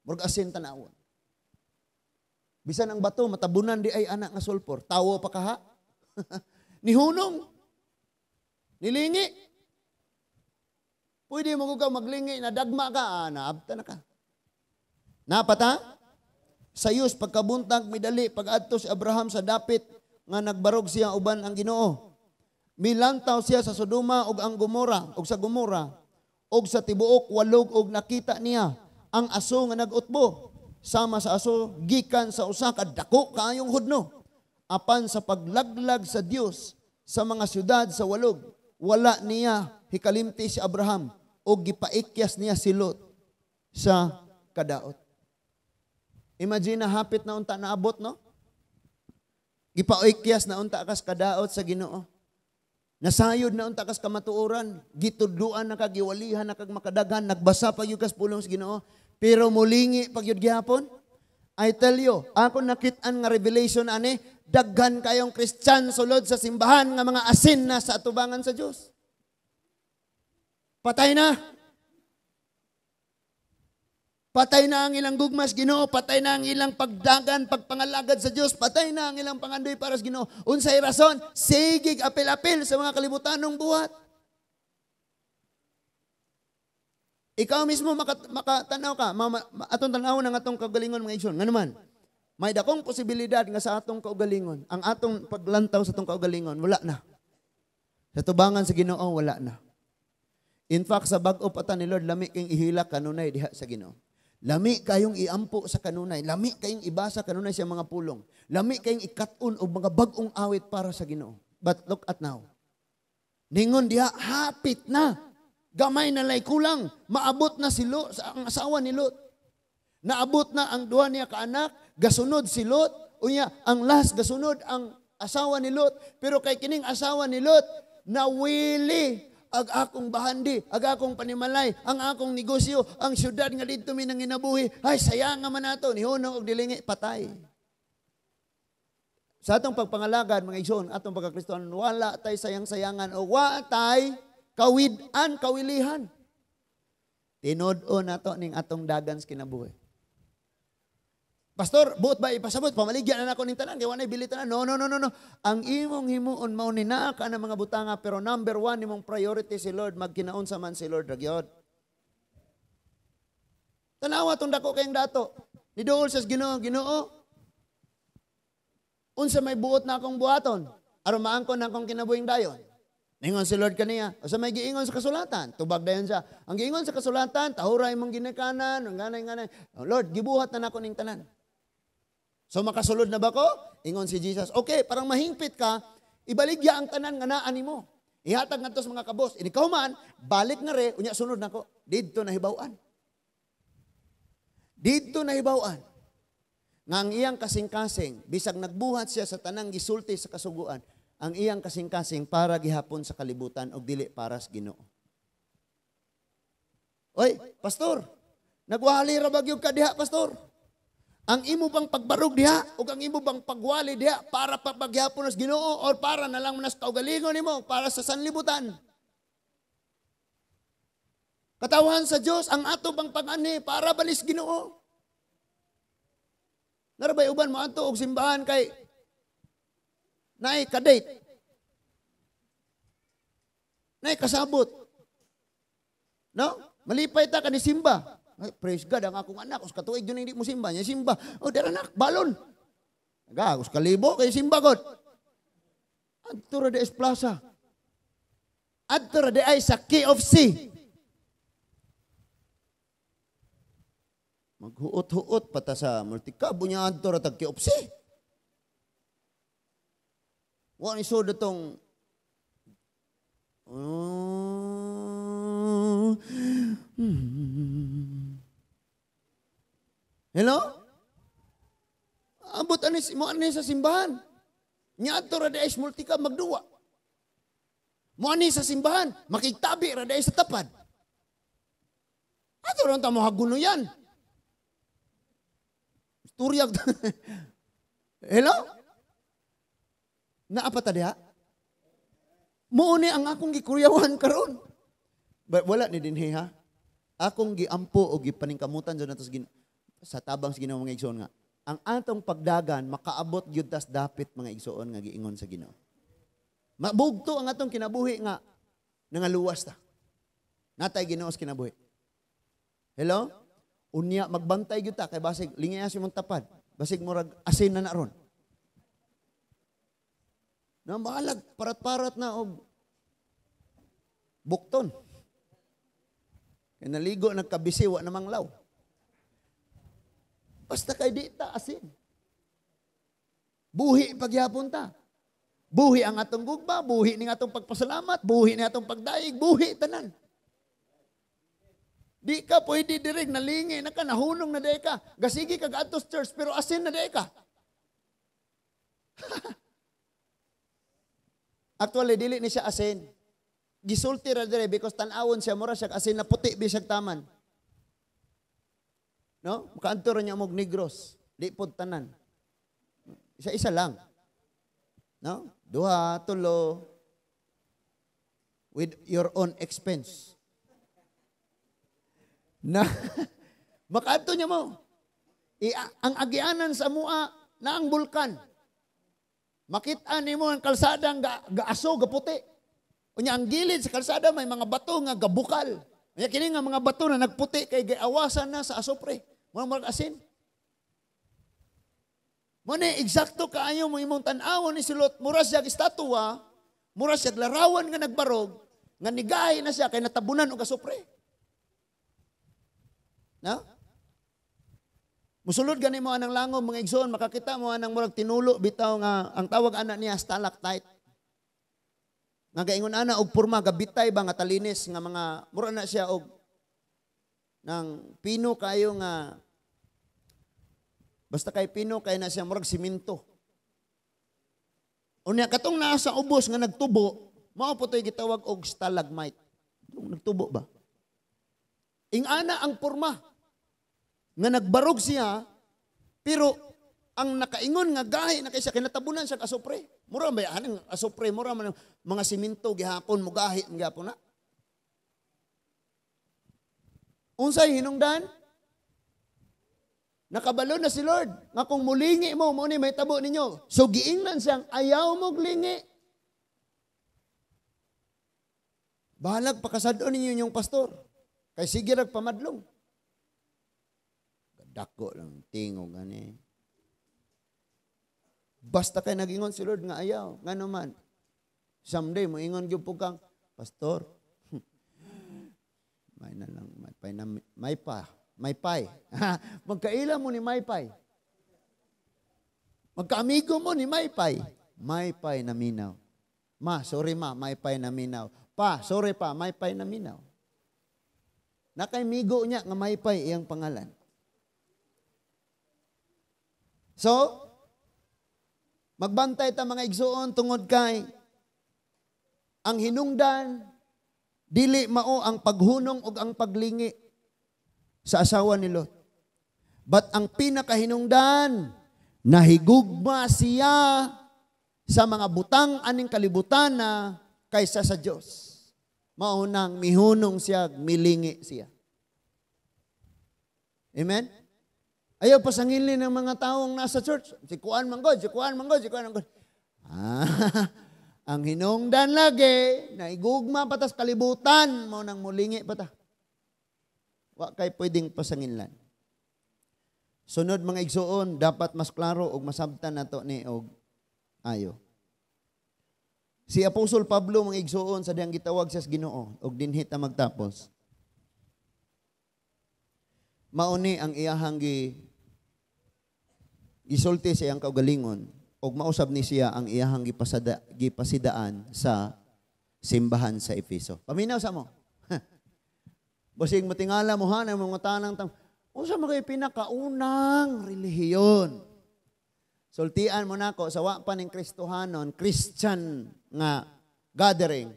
Murag asin tanawon. Bisan ang bato, matabunan di ay anak nga sulfur. Tawo pa kaha. [laughs] Nihunong. Nilingi. Pwede mo ko ka maglingi na dagma ka, ah, naabta na ka. Napata? Sayos, pagkabuntag, midali, pag si Abraham sa dapit, nga nagbarog siya uban ang ginoo. Milantaw siya sa Sodoma ug ang Gomora, ug sa Gomora, ug sa tibuok walog ug nakita niya ang aso nga nagutbo sama sa aso gikan sa usa ka dako kayong hudno apan sa paglaglag sa Dios sa mga syudad sa walog wala niya hikalimti si Abraham o gipaikyas niya si Lot sa kadaot. Imagine na hapit na unta naabot, no? Gipaikyas na unta kas kadaot sa Ginoo. Nasayod na unta kas kamatuoran, gituduan na kagiwalihan na kag nagbasa pa gyud kas pulong sa Ginoo, pero mulingi pag yun gihapon. I tell you, ako nakit-an nga revelation ani, daghan kayong Christian sulod sa simbahan nga mga asin na sa atubangan sa Dios. Patay na. Patay na ang ilang gugmas, Ginoo. Patay na ang ilang pagdagan, pagpangalagad sa Diyos. Patay na ang ilang pangandoy para sa Ginoo. Unsay rason, sigig, apil-apil sa mga kalibutan ng buhat. Ikaw mismo makat- makatanaw ka, mama, atong tanaw ng atong kagalingon mga isyon. Nga naman, may dakong posibilidad nga sa atong kaugalingon, ang atong paglantaw sa atong kaugalingon, wala na. Sa tubangan sa Ginoo, wala na. In fact, sa bag-o pata ni Lord, lami kayong ihila kanunay diha sa Ginoo. Lami kayong iampo sa kanunay. Lami kayong ibasa kanunay sa mga pulong. Lami kayong ikatun o mga bagong awit para sa Ginoo. But look at now. Ningon diha, hapit na. Gamay na lay kulang. Maabot na si Lot, ang asawa ni Lot. Naabot na ang duha niya kaanak, gasunod si Lot. Unya, ang last gasunod ang asawa ni Lot. Pero kay kining asawa ni Lot, nawili ag akong bahandi, ag akong panimalay, ang akong negosyo, ang syudad nga dito minang inabuhi, ay sayang man nato, ni Huno og dilingi, patay. Sa atong pagpangalagad, mga igsoon, atong pagkakristohan, wala tay sayang-sayangan o wa tay kawid-an, kawilihan. Tinod-o nato ning atong dagans kinabuhi. Pastor, buot ba ipasabot? Pamaligyan na ako ng tanan. Gawa na ibili na. No, no, no, no, no. Ang imong himuon, mao na ka ng mga butanga. Pero number one, imong priority si Lord. Magkinaon sa man si Lord. Ragyod. Tanawa tong dako kayong dato. Nidool sa ginoo, ginoo. Unsa may buot na akong buhaton. Aron maangkon na akong kinabuhing dayon. Ningon si Lord kaniya. O sa may giingon sa kasulatan, tubag dayon siya. Ang giingon sa kasulatan, tahura imong ginikanan, ang ganay-ganay. Lord, gibuhat na nako ning tanan. So makasulod na ba ko? Ingon si Jesus, okay, parang mahingpit ka, ibaligya ang tanan nga naani mo. Ihatag nga mga kabos. Inikaw man, balik na re, unya sunod na ko. Dito na hibawaan. Dito na hibawaan. Nga ang iyang kasing-kasing, bisag nagbuhat siya sa tanang gisulti sa kasuguan, ang iyang kasing-kasing para gihapon sa kalibutan o dili para sa ginoo. Oy, pastor, nagwali ra bagyog ka diha, pastor. Ang imo bang pagbarog diha o ang imo bang pagwali diha para papagyapon nas Ginoo or para na lang nas kaugalingon nimo para sa sanlibutan. Katawahan sa Dios ang ato bang pag-ani para balis Ginoo. Narabay uban mo ato og simbahan kay nay kadate. Nay kasabot. No? Malipay ta kanisimba. simba. Eh, praise God, ang akong anak. Us katuig yun hindi mo simba. Niya simba. oh, oh, anak, balon. Aga, us kalibo, kay simba god. Adto de plaza. Adto de ay sa KFC. Maghuot-huot pata sa multikabo niya adto ra tag KFC. Wa ni sud tong Oh. Mm. Hello? Abot anis mo anis sa simbahan. Nya ato ra dais multika magduwa. Mo anis sa simbahan, makigtabi ra dais sa tapad. Ato ra ta mo haguno yan. Turyag. [laughs] Hello? Naapa ta tadi ha? ni ang akong gikuryawan [laughs] karon. But wala ni dinhi ha. Akong giampo o gipaningkamutan jud natos gin sa tabang sa Ginoo mga igsoon nga ang atong pagdagan makaabot gyud tas dapit mga igsoon nga giingon sa Ginoo. Mabugto ang atong kinabuhi nga nangaluwas ta. Natay Ginoo sa kinabuhi. Hello? Unya magbantay gyud ta kay basig lingaya si mong tapad. Basig murag asin na naron. Na maalag parat-parat na og bukton. Kay naligo nagkabisi wa namang law. Basta kay di ta asin. Buhi pagyapon ta. Buhi ang atong gugma, buhi ning atong pagpasalamat, buhi ni atong pagdaig, buhi tanan. Di ka pwede direk nalingi na ka, nahunong na deka. ka. Gasigi ka gatos church, pero asin na deka. ka. [laughs] Actually, dili ni siya asin. Gisulti ra dire because tanawon siya mura siya asin na puti bisag taman. No? Makaanto ra niya mog negros. Di pod tanan. Isa-isa lang. No? Duha, tulo. With your own expense. Na, [laughs] makaanto niya mo. I, ang agianan sa mua na ang bulkan. Makita nimo ang kalsada nga gaaso ga puti. Unya ang gilid sa kalsada may mga bato nga gabukal. Unya kini nga mga bato na nagputi kay gaawasan na sa asopre. Wang mag-asin. Muna, eksakto kaayo mo imong tanawon ni si Lot, mura siya estatua, mura siya larawan nga nagbarog, nga nigahi na siya kay natabunan og kasupre. Na? Musulod gani mo anang lango mga igsoon makakita mo anang murag tinulo bitaw nga ang tawag ana niya stalactite. Nga gaingon ana og porma gabitay ba nga talinis nga mga mura na siya og ng pino kayo nga Basta kay Pino, kay na siya murag siminto. Unya katong naa sa ubos nga nagtubo, mao po to'y gitawag og stalagmite. Kung nagtubo ba? Ingana ang purma nga nagbarog siya, pero ang nakaingon nga gahi na kay siya kinatabunan siya kasopre. Mura ba yan? Asopre, mura man mga siminto gihapon mo gahi gihapon na. Unsay hinungdan? Nakabalo na si Lord. Nga kung mulingi mo, mo ni may tabo ninyo. So giingnan siyang ayaw mo glingi. Bahalag pakasadon ninyo yung pastor. Kay sige rag pamadlong. Gadako lang tingog gani. Basta kay nagingon si Lord nga ayaw. Nga naman. Someday mo ingon gyud pugang, pastor. [laughs] may na lang may pa, may pa Maypay. [laughs] Magkaila mo ni Maypay. Magkaamigo mo ni Maypay. Maypay na minaw. Ma, sorry ma, Maypay na minaw. Pa, sorry pa, Maypay na minaw. Nakaimigo niya nga Maypay iyang pangalan. So, magbantay ta mga igsuon tungod kay ang hinungdan dili mao ang paghunong ug ang paglingi sa asawa ni Lot. But ang pinakahinungdan, nahigugma siya sa mga butang aning kalibutan na kaysa sa Diyos. Maunang mihunong siya, milingi siya. Amen? Ayaw pasangilin ng mga taong nasa church. Si Kuan Manggod, si Kuan Manggod, si Kuan Manggod. Ah, [laughs] ang hinungdan lagi, naigugma patas kalibutan, mo nang mulingi pata. Wa kay pwedeng pasanginlan. Sunod mga igsuon, dapat mas klaro og masabtan nato ni og ayo. Si Apostol Pablo mga igsuon sa diyang gitawag siya sa Ginoo og dinhi ta magtapos. Mauni ang iyahang gi gisulti sa iyang kaugalingon og mausab ni siya ang iyahang gipasada, gipasidaan sa simbahan sa Efeso. Paminaw sa mo. Basig matingala mo hanay mga tanang tam. Unsa man kay pinakaunang relihiyon? Sultian mo nako sa wa pa ning Kristohanon, Christian nga gathering.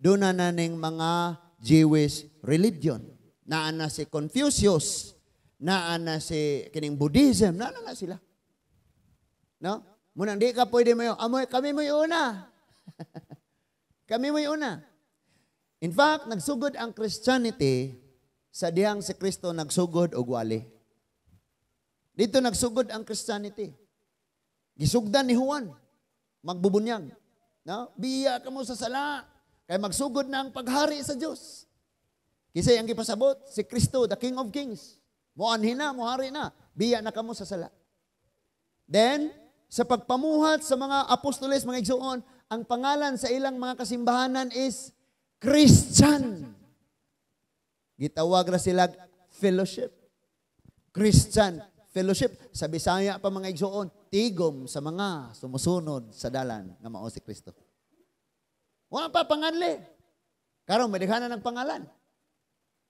Duna na naning mga Jewish religion. Naa na si Confucius, naa na si kining Buddhism, naa na, sila. No? Munang di ka pwede mo yun. Amoy, kami mo yung una. [laughs] kami mo yung una. In fact, nagsugod ang Christianity sa dihang si Kristo nagsugod og wali. Dito nagsugod ang Christianity. Gisugdan ni Juan, magbubunyag. No? Biya ka mo sa sala, kay magsugod na ang paghari sa Dios. Kasi ang gipasabot, si Kristo, the King of Kings. Muanhin na, muhari na. Biya na kamo sa sala. Then, sa pagpamuhat sa mga apostoles, mga igsuon, ang pangalan sa ilang mga kasimbahanan is Christian. Gitawag na sila fellowship. Christian fellowship. Sa Bisaya pa mga igsoon, tigom sa mga sumusunod sa dalan nga mao si Kristo. Wa pa panganli. Karon medihana ng pangalan.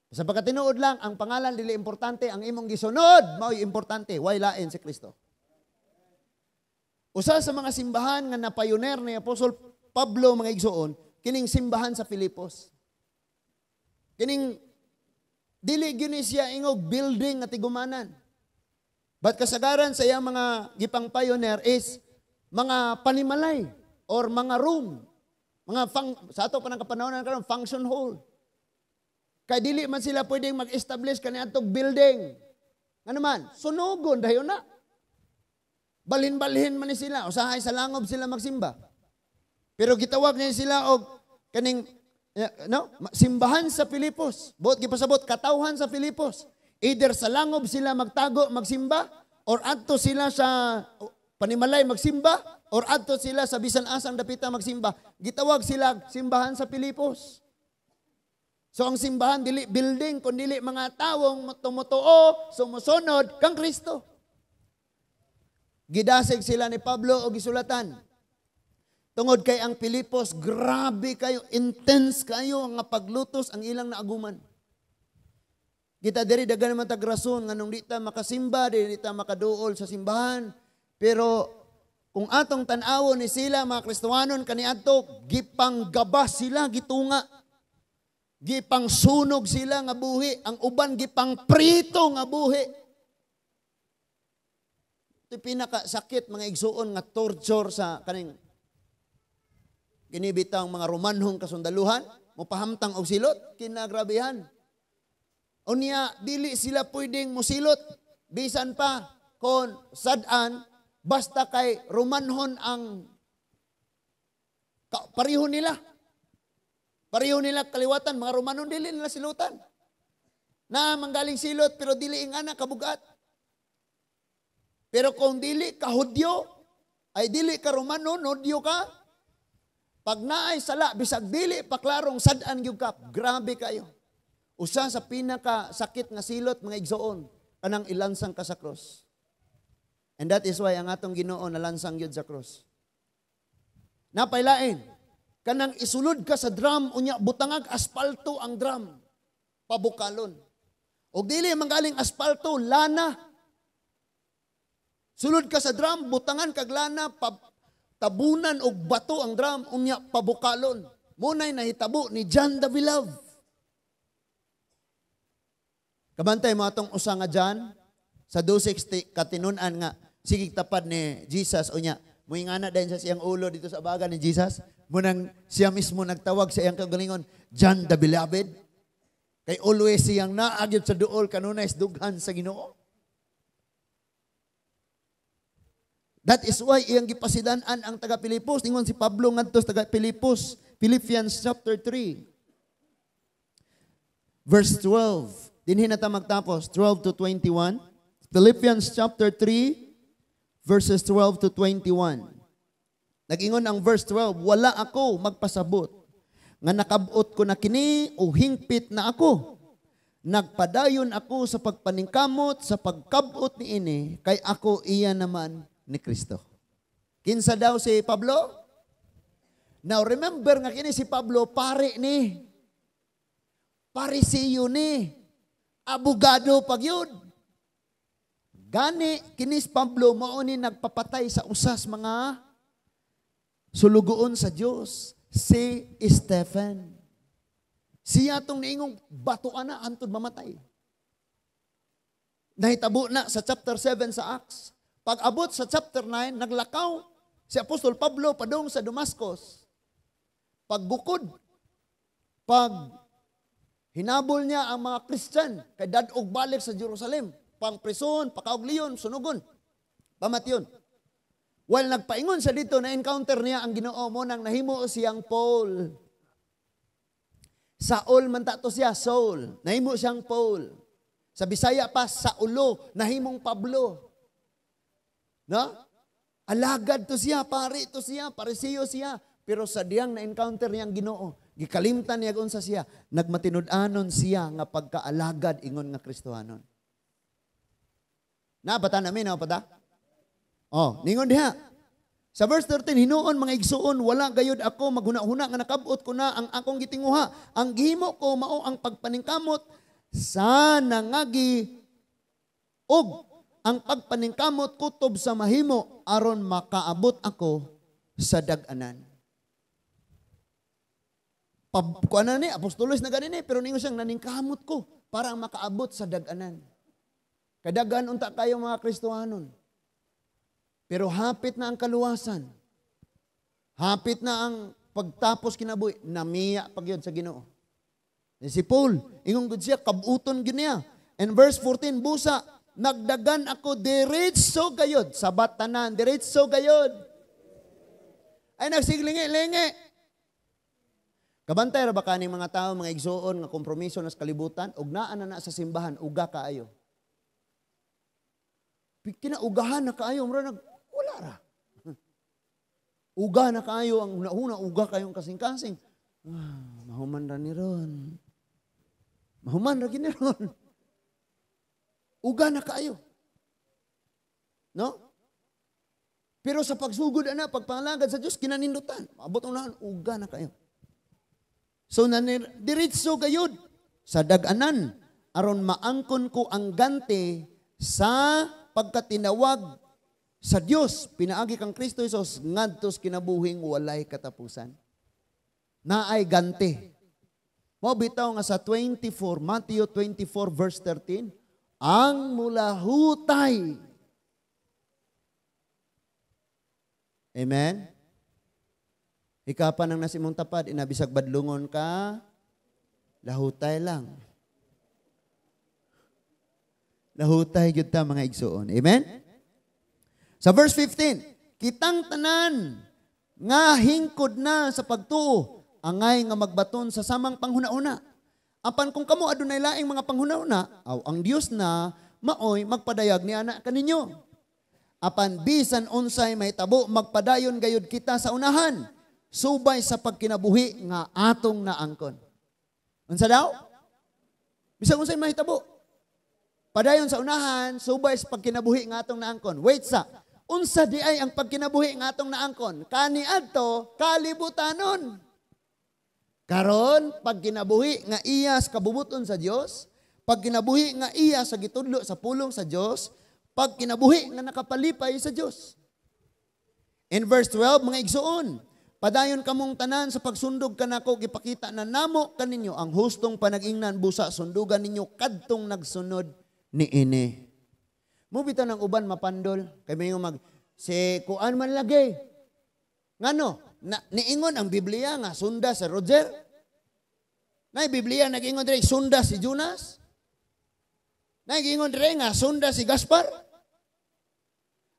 Sa pagkatinuod lang, ang pangalan dili importante, ang imong gisunod mao'y importante, way lain si Kristo. Usa sa mga simbahan nga napayuner ni Apostol Pablo mga igsoon, kining simbahan sa Filipos. Kining dili gyud siya ingog building at igumanan. But kasagaran sa iyang mga gipang pioneer is mga panimalay or mga room. Mga fang, sa ato pa ng kapanahon karon function hall. Kay dili man sila pwedeng mag-establish kani atong building. Ano man, sunugon dayon na. Balhin-balhin man ni sila, usahay sa langob sila magsimba. Pero gitawag niya sila og kaning eh, no simbahan sa Pilipos. Buot gipasabot katawhan sa Pilipos. Either sa langob sila magtago magsimba or adto sila sa panimalay magsimba or adto sila sa bisan asang dapita magsimba. Gitawag sila simbahan sa Pilipos. So ang simbahan dili building kun dili mga tawong tumutuo sumusunod kang Kristo. Gidasig sila ni Pablo og gisulatan Tungod kay ang Pilipos, grabe kayo, intense kayo nga paglutos ang ilang naaguman. Kita diri dagan man tag rason nganong di ta makasimba, di ta makaduol sa simbahan. Pero kung atong tan-awon ni sila mga Kristowanon kaniadto gipang gabas sila gitunga. Gipang sunog sila nga buhi, ang uban gipang prito nga buhi. Ito sakit mga igsuon nga torture sa kaning ginibitang mga Romanhong kasundaluhan, mupahamtang og silot, kinagrabihan. O niya, dili sila pwedeng musilot. Bisan pa, kon sadan, basta kay Romanhon ang pariho nila. Pariho nila kaliwatan, mga Romanhon dili nila silutan. Na manggaling silot pero dili ingana kabugat. Pero kung dili kahudyo, ay dili ka Romano, no, Diyo ka, pag naay sala, bisag dili pa klarong sad-an gyud ka, grabe kayo. Usa sa pinaka sakit nga silot mga igsoon kanang ilansang ka sa cross. And that is why ang atong Ginoo nalansang gyud sa cross. Napailain kanang isulod ka sa drum unya butangag aspalto ang drum pabukalon. Og dili manggaling aspalto lana. Sulod ka sa drum, butangan kag lana, tabunan og bato ang drum unya pabukalon. Munay nahitabo ni John the Beloved. Kabantay mo atong usa nga diyan sa 260 katinun nga sige tapad ni Jesus unya muingana din sa siyang ulo dito sa baga ni Jesus. Munang siya mismo nagtawag sa iyang kagalingon, John the Beloved. Kay always siyang naagyod sa duol kanunay sa dughan sa Ginoo. That is why iyang gipasidanan ang taga Pilipos ningon si Pablo ngadto sa taga Pilipos, Philippians chapter 3. Verse 12. Dinhi na ta magtapos 12 to 21. Philippians chapter 3 verses 12 to 21. Nagingon ang verse 12, wala ako magpasabot nga nakabot ko na kini o hingpit na ako. Nagpadayon ako sa pagpaningkamot sa pagkabot ni ini kay ako iya naman ni Kristo. Kinsa daw si Pablo? Now remember nga kini si Pablo pare ni Parisiyo ni abogado pagyud. Gani kinis Pablo mao ni nagpapatay sa usas mga sulugoon sa Dios si Stephen. Siya tong niingong batuan na antod mamatay. Nahitabo na sa chapter 7 sa Acts. Pag abot sa chapter 9, naglakaw si Apostol Pablo padung sa Damascus. Pagbukod, pag hinabol niya ang mga Christian kay dadog balik sa Jerusalem, pang prison, pakaugliyon, sunugon, pamatyon. While nagpaingon sa dito, na-encounter niya ang ginoo mo nang nahimo siyang Paul. Saul man tato siya, Saul. Nahimo siyang Paul. Sa Bisaya pa, Saulo, nahimong Pablo. No? Alagad to siya, pare to siya, parisiyo siya. Pero sa diyang na-encounter niyang ginoo, gikalimtan niya kung sa siya, nagmatinud-anon siya nga pagkaalagad ingon nga Kristohanon. Napata namin, no? Pata? Oh, ningon diha. Sa verse 13, hinuon mga igsuon, wala gayod ako, maghuna-huna nga nakabot ko na ang akong gitinguha. Ang gihimo ko mao ang pagpaningkamot sa nangagi og ang pagpaningkamot kutob sa mahimo aron makaabot ako sa daganan. Pab, kuana ni apostolos na ganin eh, pero ningo siyang naningkamot ko para ang makaabot sa daganan. Kadagan unta kayo mga Kristohanon. Pero hapit na ang kaluwasan. Hapit na ang pagtapos kinabuhi, namiya pagyod sa Ginoo. Si Paul, ingon gud siya kabuton gyud niya. And verse 14 busa nagdagan ako diretso gayod sa batanan, diretso gayod. Ay nagsiglingi-lingi. Kabantay ra baka ning mga tao, mga igsuon, nga kompromiso sa kalibutan, naa na na sa simbahan, uga kaayo. Kinaugahan na kaayo, mura nag, wala ra. [laughs] Uga na kaayo, ang una-una, uga kayong kasing-kasing. Ah, mahuman ra ni Ron. Mahuman ra ni Ron. [laughs] uga na kaayo. No? Pero sa pagsugod ana, pagpangalagad sa Dios, kinanindutan. Abot na, uga na kayo. So nanir, diritso kayo sa daganan aron maangkon ko ang ganti sa pagkatinawag sa Dios pinaagi kang Kristo Hesus ngadtos kinabuhing walay katapusan naay ganti mao bitaw nga sa 24 Matthew 24 verse 13 ang mulahutay. Amen? Ikapan ng nasimong tapad, inabisag badlungon ka, lahutay lang. Lahutay gyud ta mga igsoon. Amen? Sa verse 15, kitang tanan nga hingkod na sa pagtuo angay nga magbaton sa samang panghuna-una. Apan kung kamo adunay laing mga panghunaw na, aw ang Dios na maoy magpadayag ni anak kaninyo. Apan bisan unsay may tabo magpadayon gayud kita sa unahan subay sa pagkinabuhi nga atong naangkon. Unsa daw? Bisag unsay may tabo. Padayon sa unahan subay sa pagkinabuhi nga atong naangkon. Wait sa unsa di ay ang pagkinabuhi nga atong naangkon? Kani adto kalibutanon. Karon, pag kinabuhi nga iya sa kabubuton sa Dios, pag kinabuhi nga iya sa gitudlo sa pulong sa Dios, pag kinabuhi nga nakapalipay sa Dios. In verse 12, mga igsuon, padayon kamong tanan sa pagsundog kanako gipakita na namo kaninyo ang hustong panagingnan busa sundugan ninyo kadtong nagsunod ni ini. Mubita ng uban mapandol kay may mag si kuan man lagi. Ngano? na, niingon ang Biblia nga sunda si Roger. Na Biblia nagingon diri sunda si Jonas. Na giingon diri nga sunda si Gaspar.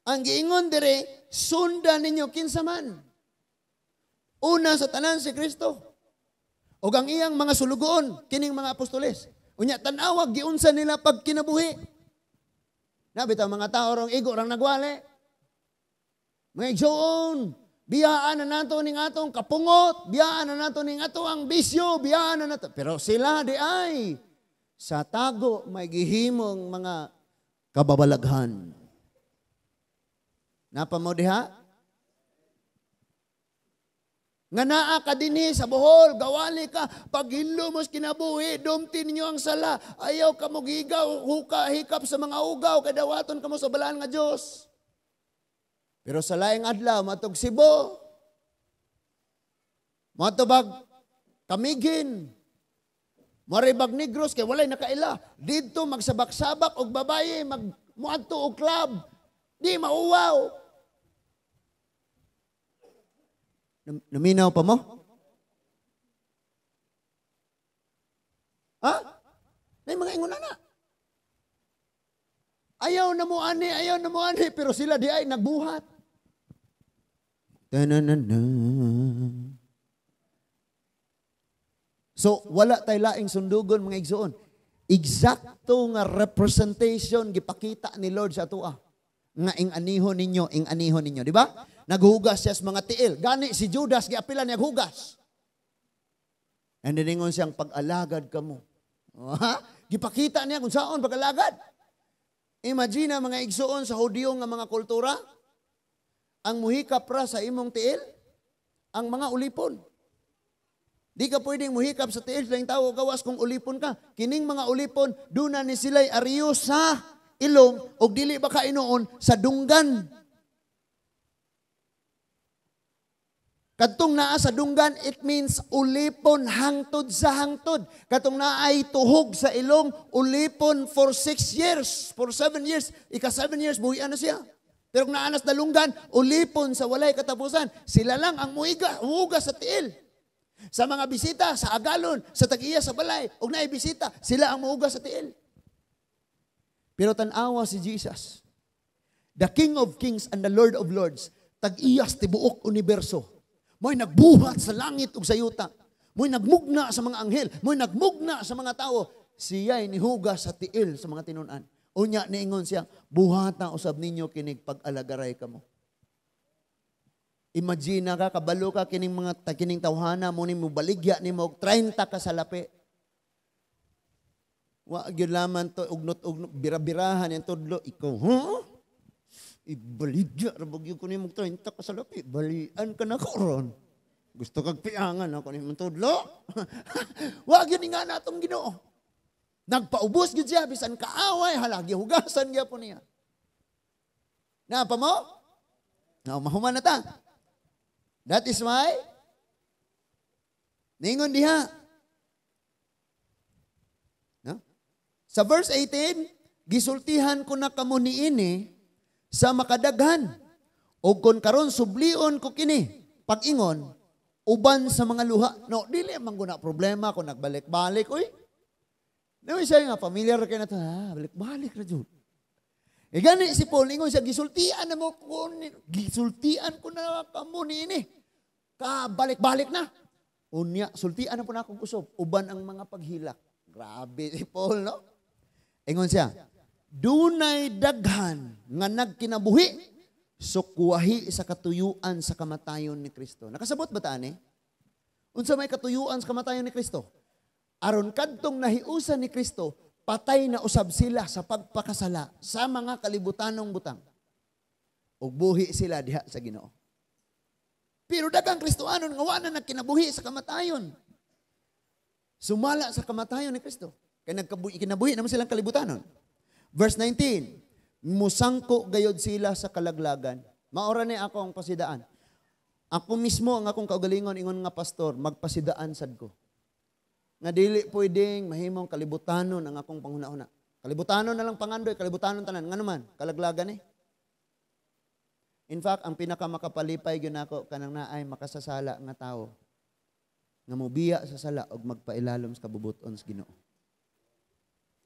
Ang giingon diri sunda ninyo kinsa man. Una sa tanan si Kristo. O ang iyang mga sulugoon kining mga apostoles. Unya tanawag giunsa nila pag kinabuhi. bitaw mga tao rong igo rang nagwale. Mga igsoon, Biyaan na nato ning atong kapungot, biyaan na nato ning ato ang bisyo, biyaan na nato. Pero sila di ay sa tago may gihimong mga kababalaghan. Napa mo diha? Nga naa ka dinhi sa Bohol, gawali ka, paghilo mos kinabuhi, dumtin niyo ang sala, ayaw ka mo gigaw, huka, hikap sa mga ugaw, kadawaton ka mo sa balaan nga Diyos. Pero sa laing adlaw, matog sibo, matubag kamigin, maribag negros, kay walay nakaila. Dito magsabak-sabak og babaye, magmuadto og club, di mauwaw. Naminaw pa mo? Ha? May mga ingon na na. Ayaw na mo ani, ayaw na mo ani, pero sila di ay nagbuhat. Ta-na-na-na. So, wala tay laing sundugon mga igsoon. Exacto nga representation gipakita ni Lord sa atoa. Nga ing aniho ninyo, ing aniho ninyo, di ba? Naghugas siya sa mga tiil. Gani si Judas giapilan niya hugas. And diningon siyang pag-alagad ka mo. [laughs] Gipakita niya kung saan pag-alagad. Imagina mga igsoon sa hudiyo nga mga kultura, ang muhikap ra sa imong tiil, ang mga ulipon. Di ka pwedeng muhikap sa tiil lang tao gawas kung ulipon ka. Kining mga ulipon, duna ni sila'y ariyo sa ilong og dili ba ka inoon sa dunggan Katong naa sa dunggan, it means ulipon hangtod sa hangtod. Katong naa ay tuhog sa ilong, ulipon for six years, for seven years. Ika seven years, buhi na ano siya. Pero kung naanas na lunggan, ulipon sa walay katapusan. Sila lang ang muiga, umuga sa tiil. Sa mga bisita, sa agalon, sa tagiya sa balay, ug naay bisita, sila ang muuga sa tiil. Pero tanawa si Jesus, the King of Kings and the Lord of Lords, tag-iyas tibuok universo Mo'y nagbuhat sa langit ug sa yuta. Mo'y nagmugna sa mga anghel. Mo'y nagmugna sa mga tao. Siya'y nihuga sa tiil sa mga tinunan. Unya niingon siya, buhata usab ninyo kinig pag-alagaray ka mo. Imagina ka, kabalo ka kining mga kining tawhana mo ni mo baligya ni mo 30 ka sa lapi. Wa gyud laman to ugnot ugnot birabirahan yan tudlo ikaw. Huh? Ibaligya, rabagyo ko ni mong 30 ka sa lapi, balian ka na karon. Gusto kag piangan ako ni mong tudlo. [laughs] Wag yun nga natong ginoo. Nagpaubos gid siya, bisan kaaway, halagi hugasan niya po niya. Napa mo? Now, mahuman na ta. That is why, ningon diha. No? Sa verse 18, gisultihan ko na kamo ni ini, sa makadaghan. Ug kon karon sublion ko kini pag-ingon uban sa mga luha. No, dili man na problema kung nagbalik-balik. Uy, Nawi siya nga, familiar kay na to. Ha, ah, balik-balik na dyan. E gani si Paul, ingon siya, gisultian na mo ko, gisultian ko na kamo ni Ka, balik-balik na. Unya, sultian na po na akong usop. Uban ang mga paghilak. Grabe si Paul, no? Ingon siya, dunay daghan nga nagkinabuhi sukwahi sa katuyuan sa kamatayon ni Kristo. Nakasabot ba taani? Eh? Unsa may katuyuan sa kamatayon ni Kristo? Aron kadtong nahiusa ni Kristo, patay na usab sila sa pagpakasala sa mga kalibutanong butang. Ug buhi sila diha sa Ginoo. Pero daghang Kristoanon nga wala na kinabuhi sa kamatayon. Sumala sa kamatayon ni Kristo. Kaya nagkinabuhi naman silang kalibutanon. Verse 19, Musangko gayod sila sa kalaglagan. Maura ni ako ang pasidaan. Ako mismo ang akong kaugalingon, ingon nga pastor, magpasidaan sad ko. Nga dili pwedeng mahimong kalibutanon ang akong panghuna-huna. Kalibutanon na lang pangandoy, kalibutanon tanan. Nga naman, kalaglagan eh. In fact, ang pinakamakapalipay yun ako, kanang naay makasasala nga tao, nga mubiya sa sala o magpailalom sa kabubuton sa ginoo.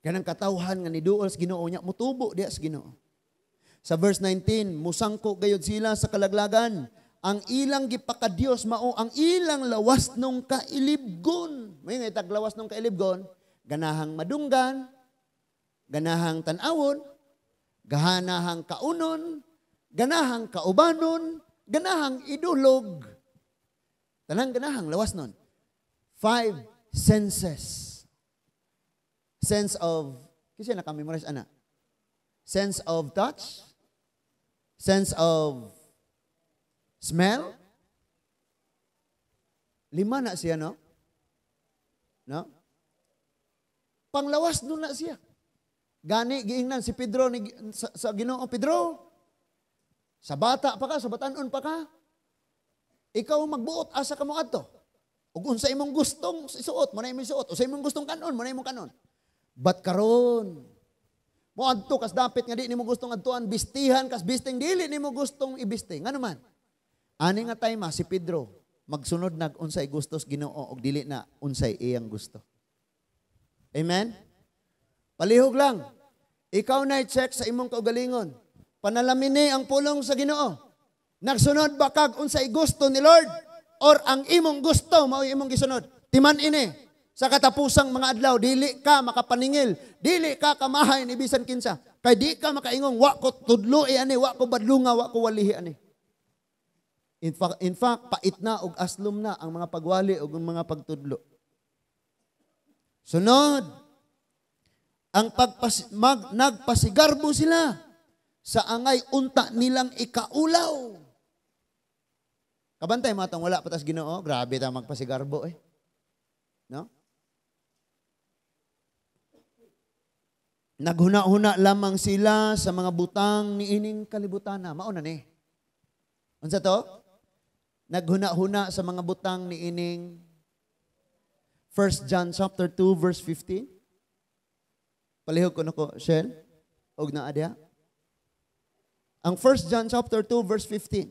Ganang katawhan nga niduol sa Ginoo niya mutubo diya sa Ginoo. Sa verse 19, musangko gayod sila sa kalaglagan. Ang ilang gipaka mao ang ilang lawas nung kailibgon. May nga itag lawas nung kailibgon, ganahang madunggan, ganahang tanawon, gahanahang kaunon, ganahang kaubanon, ganahang idulog. Tanang ganahang lawas nun. Five senses sense of, kasi nakamemorize, ana, sense of touch, sense of smell, lima na siya, no? No? Panglawas nun na siya. Gani, giingnan si Pedro ni, sa, sa ginoo, Pedro, sa bata pa ka, sa batanon pa ka, ikaw magbuot, asa ka mo ato. Ug unsa imong gustong isuot, mo na imong isuot. o sa imong gustong kanon, mo na imong kanon. Bat karon, mo adto kas dapat nga di nimo gustong adtuan bistihan kas bisting dili nimo gustong ibisting. nganu man? Ani nga time ah, si Pedro magsunod nag unsay gustos Ginoo og dili na unsay iyang gusto. Amen? Palihog lang. Ikaw na check sa imong kaugalingon. Panalamin ang pulong sa Ginoo. Nagsunod ba kag unsay gusto ni Lord or ang imong gusto mao imong gisunod? Timan ini. Sa katapusang mga adlaw, dili ka makapaningil, dili ka kamahay ni bisan kinsa. Kay di ka makaingong, wa ko tudlo e ani, wa ko badlunga, wa ko walihi ani. In fact, in fact pait na og aslom na ang mga pagwali og ang mga pagtudlo. Sunod, ang pagpas, mag, nagpasigarbo sila sa angay unta nilang ikaulaw. Kabantay matang wala patas ginoo, grabe ta magpasigarbo eh. No? Naghuna-huna lamang sila sa mga butang ni ining kalibutan na. Mauna ni. Unsa to? Naghuna-huna sa mga butang ni ining 1 John chapter 2 verse 15. Palihog ko nako, Shell. Og na adya. Ang 1 John chapter 2 verse 15.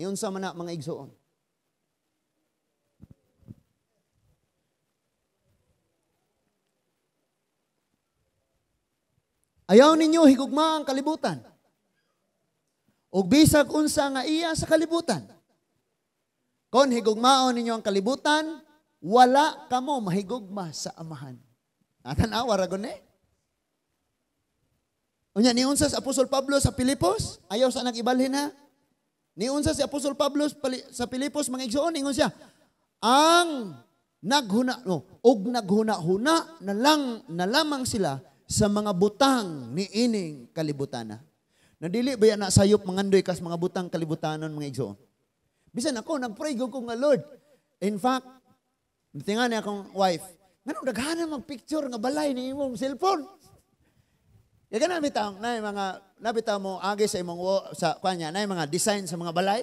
Niyon sa mana mga igsoon. Ayaw ninyo higugma ang kalibutan. Ug bisag unsa nga iya sa kalibutan. Kon higugmaon ninyo ang kalibutan, wala kamo mahigugma sa amahan. Natanaw ragon eh. Unya ni unsa si Apostol Pablo sa Pilipos, ayaw sa ibalhin ha. Ni unsa si Apostol Pablo sa Pilipos mga igsoon ingon siya, ang naghuna no, og naghuna-huna na lang na lamang sila sa mga butang ni ining kalibutana. Nadili ba yan na sayop mangandoy kas mga butang kalibutanon mga igsoon? Bisan ako, nagpray ko ko nga Lord. In fact, tingan niya akong wife, nganong daghana picture nga balay ni imong cellphone. Kaya ka nabitaw, na mga, nabita mo agi sa imong, sa kanya, na mga design sa mga balay.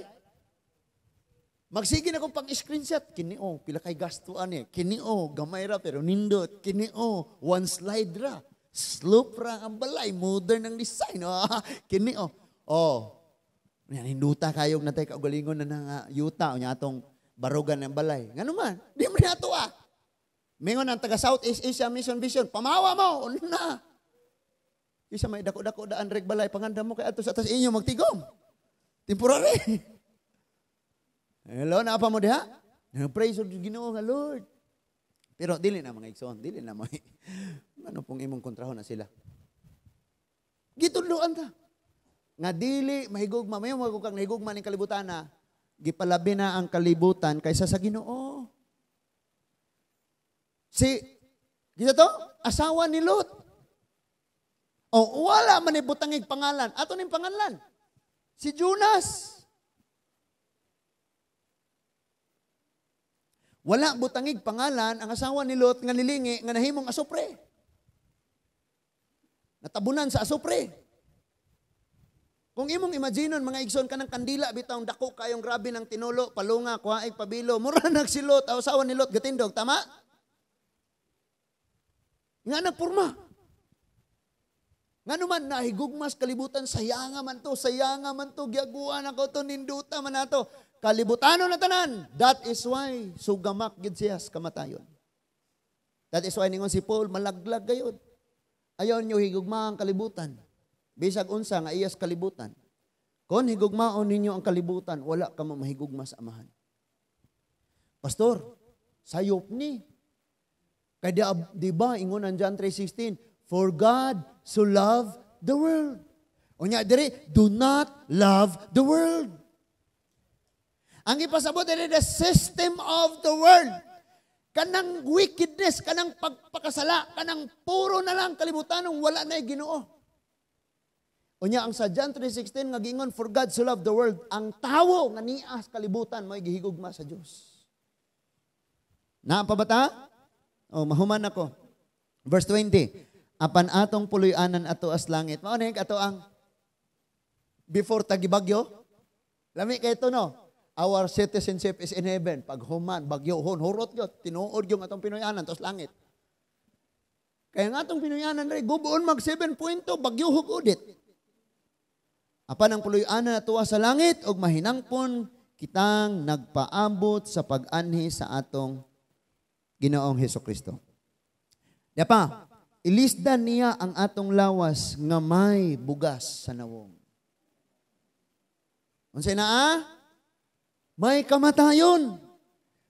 Magsige na kong pang screenshot Kini o, oh, pila kay gastuan eh. Kini o, oh, gamay ra pero nindot. Kini o, oh, one slide ra. Slope ra ang balay, modern ang design. [laughs] Oh, kini oh. Oh. Yan hinduta kayo na tay kaugalingon na nang uh, ah, yuta unya atong barugan ng balay. Ngano man, di mo nato ah. Mingon ang taga Southeast Asia Mission Vision, pamawa mo na. Isa may dako-dako daan reg balay panganda mo kay ato sa atas inyo magtigom. Temporary. [laughs] Hello, na pa mo diha? Praise of Ginoo nga Lord. Pero dili na mga igsoon, dili na mo. [laughs] ano pong imong kontrahon na sila? Gitudloan ta. Nga dili mahigugma mayo mga kang nahigugma ning kalibutan na gipalabi na ang kalibutan kaysa sa Ginoo. Si kita to asawa ni Lot. O wala man ibutangig pangalan. Ato ning pangalan. Si Jonas. Wala butangig pangalan ang asawa ni Lot nga nilingi nga nahimong asopre. Natabunan sa asopre. Kung imong imaginon mga igsoon kanang kandila bitaw dako kayong grabe ng tinulo, palunga, kuhaig, pabilo, mura [laughs] nag si Lot, asawa ni Lot gatindog, tama? Nga nagpurma. Nga naman, nahigugmas kalibutan, sayanga man to, sayanga man to, giyaguan ako to, ninduta man ato kalibutano na tanan. That is why sugamak gid siya kamatayon. That is why ningon si Paul malaglag gayud. Ayon nyo higugma ang kalibutan. Bisag unsa nga iyas kalibutan. Kon higugmaon ninyo ang kalibutan, wala ka mo mahigugma sa amahan. Pastor, sayop ni. Kaya di ba, ingon ang John 3.16, For God so loved the world. O niya, dire, do not love the world. Ang ipasabot din the system of the world. Kanang wickedness, kanang pagpakasala, kanang puro na lang kalibutan ng wala na Ginoo. Unya ang sa John 3:16 nga gingon for God so loved the world ang tawo nga niya kalibutan may gihigugma sa Dios. Naa pa bata? Oh, mahuman ako. Verse 20. Apan atong puluyanan ato as langit. Mao ato ang before tagibagyo. Lami kay ito no. Our citizenship is in heaven. Pag human, bagyohon, hurot yun. Tinuod yung atong Pinoyanan, tos langit. Kaya nga itong Pinoyanan rin, gubuon mag 7 punto, bagyo udit. Apan ang puluyanan natuwa sa langit, og mahinangpon kitang nagpaambot sa pag-anhi sa atong ginoong Heso Kristo. Dapa, ilisdan niya ang atong lawas nga may bugas sa nawong. Unsay na ah? may kamatayon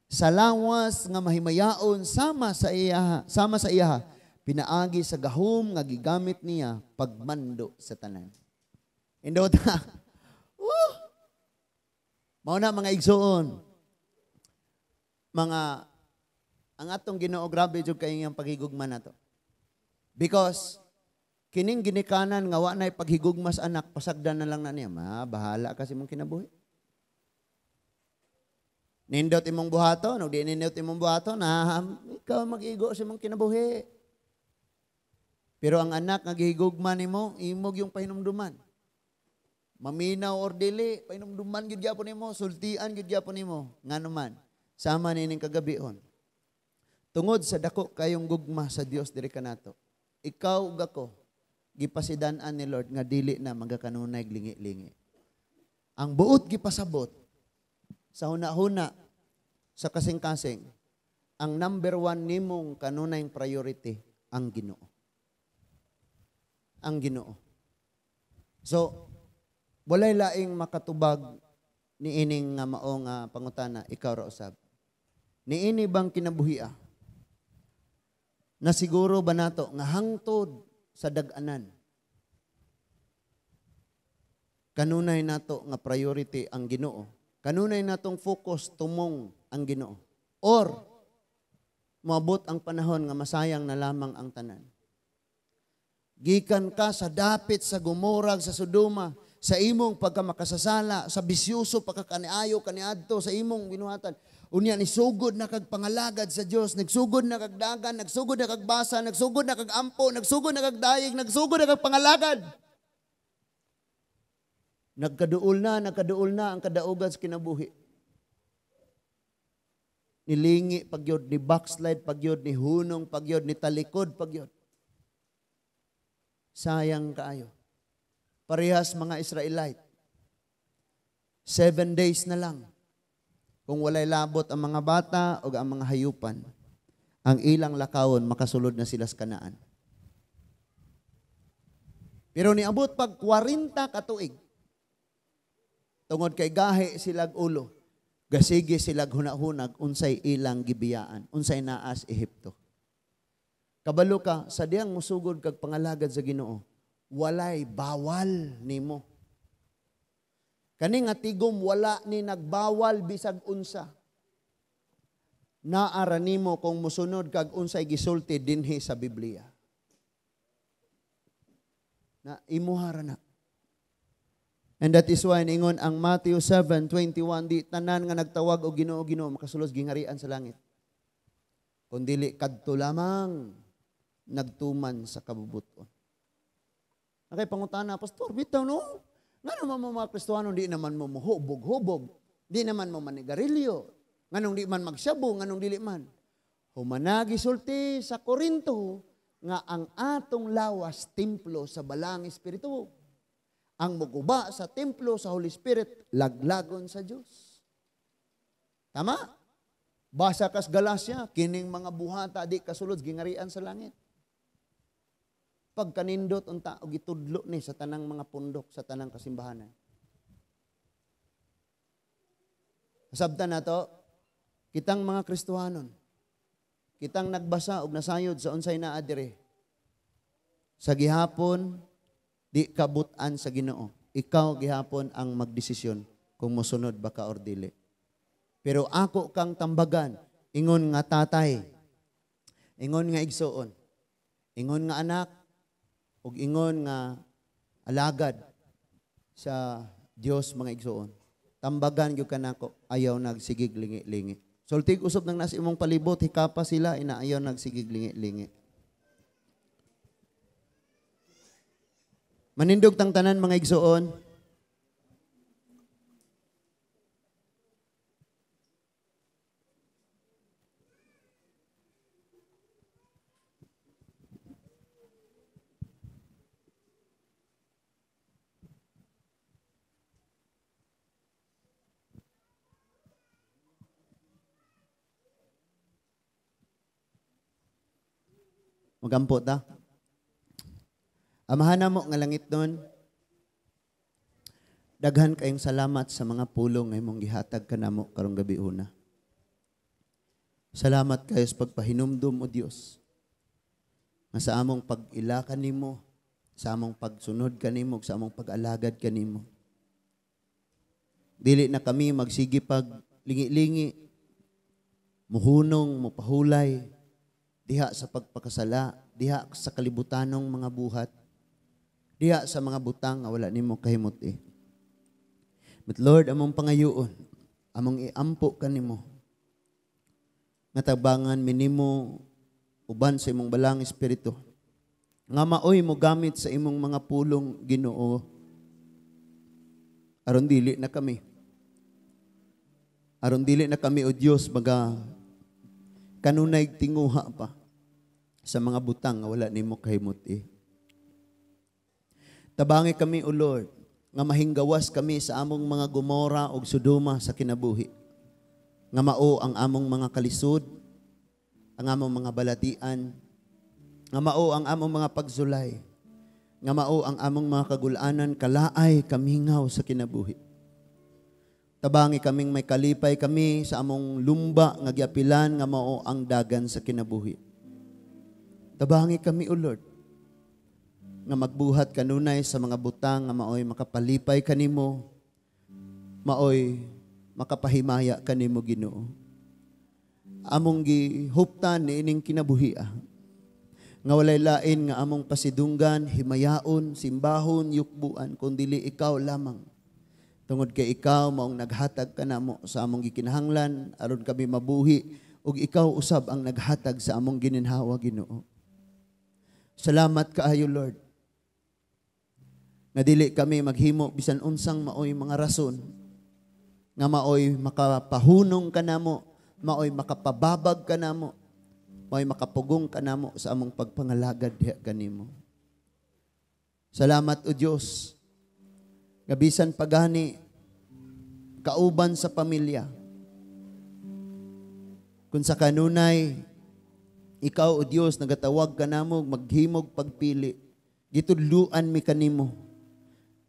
sa lawas nga mahimayaon sama sa iya sama sa iya pinaagi sa gahom nga gigamit niya pagmando sa tanan indo ta uh, [laughs] mao na mga igsoon mga ang atong Ginoo grabe jud kay ang paghigugma nato because kining ginikanan nga wa nay paghigugmas anak pasagdan na lang na niya ma bahala kasi mong kinabuhi Nindot imong buhaton, o di nindot imong buhaton, na ikaw mag-igo sa imong kinabuhi. Pero ang anak nga gihigugma nimo, imog yung pahinumduman. Maminaw or dili, pahinumduman gid gyapon nimo, sultian gid gyapon nimo, nganuman sama nining kagabion. Tungod sa dako kayong gugma sa Dios diri kanato. Ikaw ug ako gipasidan-an ni Lord nga dili na magakanunay lingi-lingi. Ang buot gipasabot sa huna-huna sa kasing-kasing, ang number one nimong kanunayng priority, ang ginoo. Ang ginoo. So, walay laing makatubag ni ining nga mao nga pangutana, ikaw ra usab. Ni ini bang kinabuhia? Na siguro ba nato nga hangtod sa daganan? anan Kanunay nato nga priority ang Ginoo. Kanunay natong focus tumong ang Ginoo. Or, maabot ang panahon nga masayang na lamang ang tanan. Gikan ka sa dapit, sa gumurag, sa suduma, sa imong pagkamakasasala, sa bisyoso pagkakaniayo kaniadto sa imong binuhatan. Unya ni sugod na kag sa Dios, nagsugod na kag nagsugod na kag nagsugod na kag nagsugod na kag nagsugod na kag Nagkaduol na, nagkaduol na ang kadaugan sa kinabuhi nilingi pagyod ni backslide pagyod ni hunong pagyod ni talikod pagyod sayang kaayo parehas mga Israelite seven days na lang kung walay labot ang mga bata o ang mga hayupan ang ilang lakawon makasulod na sila sa kanaan pero niabot pag 40 katuig tungod kay gahe silag ulo Gasige sila hunahunag unsay ilang gibiyaan, unsay naa sa Ehipto. Kabalo ka sa diyang musugod kag pangalagad sa Ginoo, walay bawal nimo. Kani nga tigom wala ni nagbawal bisag unsa. Naara nimo kung musunod kag unsay gisulti dinhi sa Biblia. Na imuhara na. And that is why ningon ang Matthew 7:21 di tanan nga nagtawag og Ginoo Ginoo makasulos gingarian sa langit. Kun dili kadto lamang nagtuman sa kabubuton. Okay, pangutana, Pastor, bitaw no? Nga naman mo mga Kristwano, di naman mo muhubog hubog Di naman mo manigarilyo. Nga nung di man magsabo, nga nung dili man. Humanagi sulti sa Korinto, nga ang atong lawas templo sa balang espiritu. Ang muguba sa templo sa Holy Spirit, laglagon sa Dios. Tama? Basa kas Galacia, kining mga buhata di kasulod gingarian sa langit. Pag kanindot unta og itudlo ni sa tanang mga pundok sa tanang kasimbahan. Kasabta na to, kitang mga Kristohanon, kitang nagbasa og nasayod sa unsay naa dire. Sa gihapon, Di kabutan sa ginoo. Ikaw gihapon ang magdesisyon kung mosunod ba ka or dili. Pero ako kang tambagan, ingon nga tatay, ingon nga igsoon, ingon nga anak, ug ingon nga alagad sa Dios mga igsoon. Tambagan gyud kanako ayaw nagsigig lingi-lingi. Sultig usab nang nasa imong palibot hikapa sila inaayaw nagsigig lingi-lingi. Manindog tang tanan mga igsuon. Magampo ta? Ah. Amahan mo nga langit nun. Daghan kayong salamat sa mga pulong nga mong gihatag kanamo karong gabi una. Salamat kayo sa pagpahinumdum o Diyos Nga sa among pag-ila kanimo, sa among pagsunod kanimo, sa among pag-alagad kanimo. Dili na kami magsigi pag lingi-lingi, muhunong, mupahulay, diha sa pagpakasala, diha sa kalibutanong mga buhat diha sa mga butang nga wala nimo kahimuti. Eh. But Lord, among pangayoon, among iampo kanimo nga tabangan minimo uban sa imong balang espiritu nga maoy mo gamit sa imong mga pulong Ginoo aron dili na kami aron dili na kami o Diyos, mga kanunay tinguha pa sa mga butang nga wala nimo kahimuti eh. Tabangi kami, O Lord, nga mahinggawas kami sa among mga gumora o suduma sa kinabuhi. Nga mao ang among mga kalisod, ang among mga balatian, nga mao ang among mga pagsulay, nga mao ang among mga kagulanan, kalaay kamingaw sa kinabuhi. Tabangi kaming may kalipay kami sa among lumba nga giapilan nga mao ang dagan sa kinabuhi. Tabangi kami, O Lord, nga magbuhat kanunay sa mga butang nga maoy makapalipay kanimo maoy makapahimaya kanimo Ginoo among gihuptan ni ining kinabuhia nga walay lain nga among pasidunggan himayaon simbahon yukbuan kundi ikaw lamang tungod kay ikaw maong naghatag kanamo sa among gikinahanglan aron kami mabuhi ug ikaw usab ang naghatag sa among gininhawa Ginoo Salamat kaayo Lord nga dili kami maghimo bisan unsang maoy mga rason nga maoy makapahunong ka namo, maoy makapababag ka namo, maoy makapugong ka namo sa among pagpangalagad diha kanimo. Salamat o Diyos. Gabisan pagani kauban sa pamilya. Kung sa kanunay ikaw o Diyos, nagatawag ka namo, maghimog pagpili, gitudluan mi kanimo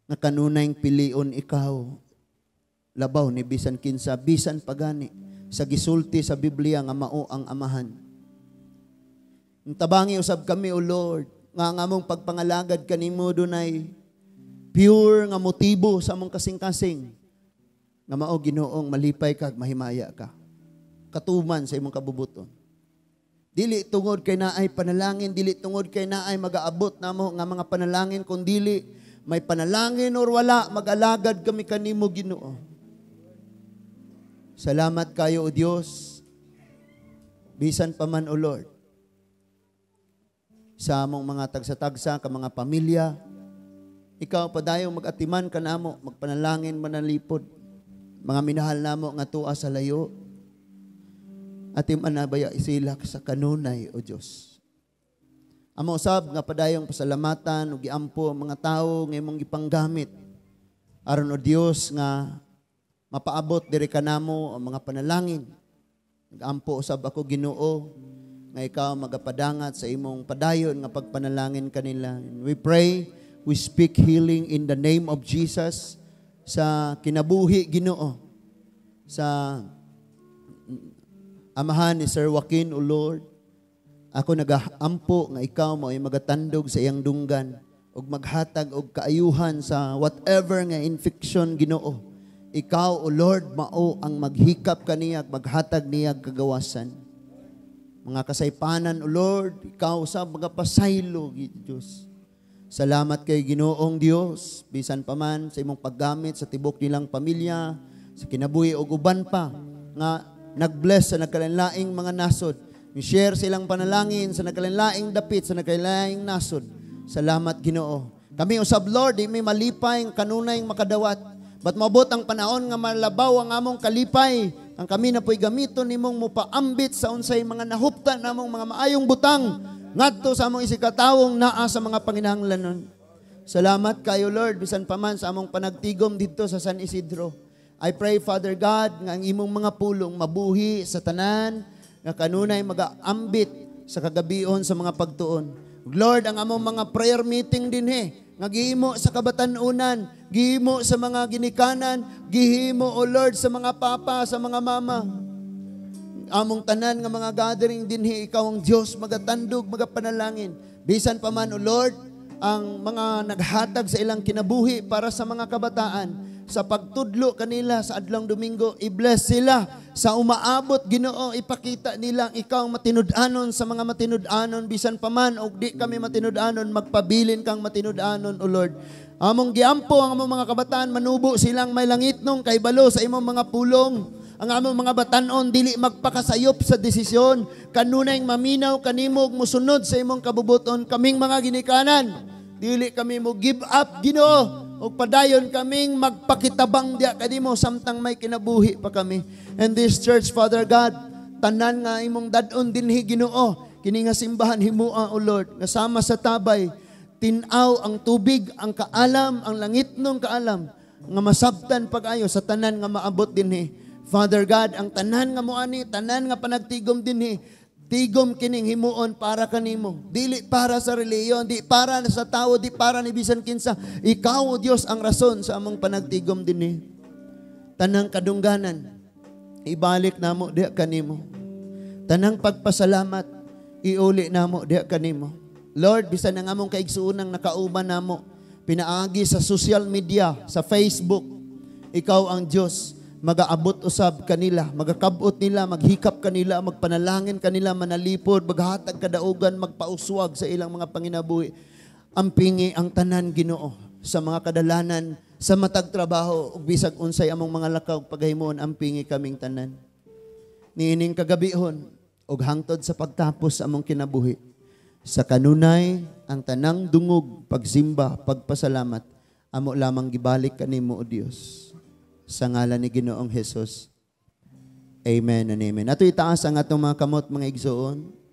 nga kanunayng pilion ikaw. Labaw ni bisan kinsa, bisan pagani sa gisulti sa Biblia nga mao ang amahan. Tabangi usab kami o Lord nga ang among pagpangalagad kanimo dunay pure nga motibo sa among kasing-kasing nga mao Ginoong malipay kag mahimaya ka. Katuman sa imong kabubuton. Dili tungod kay naay panalangin, dili tungod kay naay magaabot namo nga mga panalangin kundi dili may panalangin or wala, mag-alagad kami kanimo Ginoo. Salamat kayo o Diyos, Bisan pa man o Lord. Sa among mga tagsa-tagsa ka mga pamilya, ikaw padayo magatiman kanamo, magpanalangin manalipod. Mga minahal namo nga tuwa sa layo. at Atim anabaya isilak sa kanunay o Diyos. Ang mausab nga padayong pasalamatan ug giampo mga tawo nga imong gipanggamit. Aron o Dios nga mapaabot diri kanamo ang mga panalangin. Nagampo usab ako Ginoo nga ikaw magapadangat sa imong padayon nga pagpanalangin kanila. And we pray, we speak healing in the name of Jesus sa kinabuhi Ginoo sa amahan ni Sir Joaquin, O Lord ako nagaampo nga ikaw mo ay magatandog sa iyang dunggan ug maghatag og kaayuhan sa whatever nga infection Ginoo. Ikaw o Lord mao ang maghikap kaniya maghatag niya kagawasan. Mga kasaypanan o Lord, ikaw sa mga pasaylo Dios. Salamat kay Ginoong Dios bisan pa man sa imong paggamit sa tibok nilang pamilya, sa kinabuhi og uban pa nga nag-bless sa nagkalanlaing mga nasod Share silang panalangin sa nagkalain dapit, sa nagkalain nasod. Salamat, Ginoo. Kami usab, Lord, di may malipay ang kanunay makadawat. Ba't mabot ang panahon nga malabaw ang among kalipay, ang kami na po'y gamiton gamito nimong mupaambit sa unsay mga nahupta namong mga maayong butang, ngadto sa among isikatawong naa sa mga panginahanglanon. Salamat kayo, Lord, bisan pa man sa among panagtigom dito sa San Isidro. I pray, Father God, nga ang imong mga pulong mabuhi sa tanan, nga kanunay magaambit sa kagabion sa mga pagtuon. Lord, ang among mga prayer meeting din he, nga gihimo sa kabatanunan, gihimo sa mga ginikanan, gihimo o Lord sa mga papa, sa mga mama. Among tanan nga mga gathering din he, ikaw ang Dios magatandog, magapanalangin. Bisan pa man o Lord, ang mga naghatag sa ilang kinabuhi para sa mga kabataan, sa pagtudlo kanila sa adlong Domingo, i-bless sila sa umaabot Ginoo ipakita nilang ikaw matinud-anon sa mga matinud-anon bisan pa man og di kami matinud-anon magpabilin kang matinud-anon o Lord. Among giampo ang among mga kabataan manubo silang may langit nung kay sa imong mga pulong ang among mga batanon dili magpakasayop sa desisyon kanunay maminaw kanimog musunod sa imong kabubuton kaming mga ginikanan dili kami mo give up Ginoo o padayon kaming magpakitabang diya kadimo samtang may kinabuhi pa kami. And this church, Father God, tanan nga imong dadon din Ginoo, kini nga simbahan himua o Lord, nga sama sa tabay, tinaw ang tubig, ang kaalam, ang langit nung kaalam, nga masabtan pag-ayo sa tanan nga maabot din Father God, ang tanan nga mo ani, tanan nga panagtigom din Tigom kining himuon para kanimo. Dili para sa reliyon, di para sa tao, di para ni bisan kinsa. Ikaw, o Dios, ang rason sa among panagtigom dinhi. Tanang kadungganan, ibalik namo diha kanimo. Tanang pagpasalamat, iuli namo diha kanimo. Lord, bisan ang among kaigsuunang nakauban namo, pinaagi sa social media, sa Facebook, ikaw ang Dios magaabot usab kanila, magakabot nila, maghikap kanila, magpanalangin kanila, manalipod, maghatag kadaugan, magpauswag sa ilang mga panginabuhi. Ang pingi ang tanan Ginoo sa mga kadalanan, sa matag trabaho ug bisag unsay among mga lakaw paghimuon ang pingi kaming tanan. Niining kagabihon og hangtod sa pagtapos among kinabuhi. Sa kanunay ang tanang dungog, pagsimba, pagpasalamat amo lamang gibalik kanimo o Diyos sa ngalan ni Ginoong Jesus. Amen and amen. Ato itaas ang atong mga kamot, mga igsoon.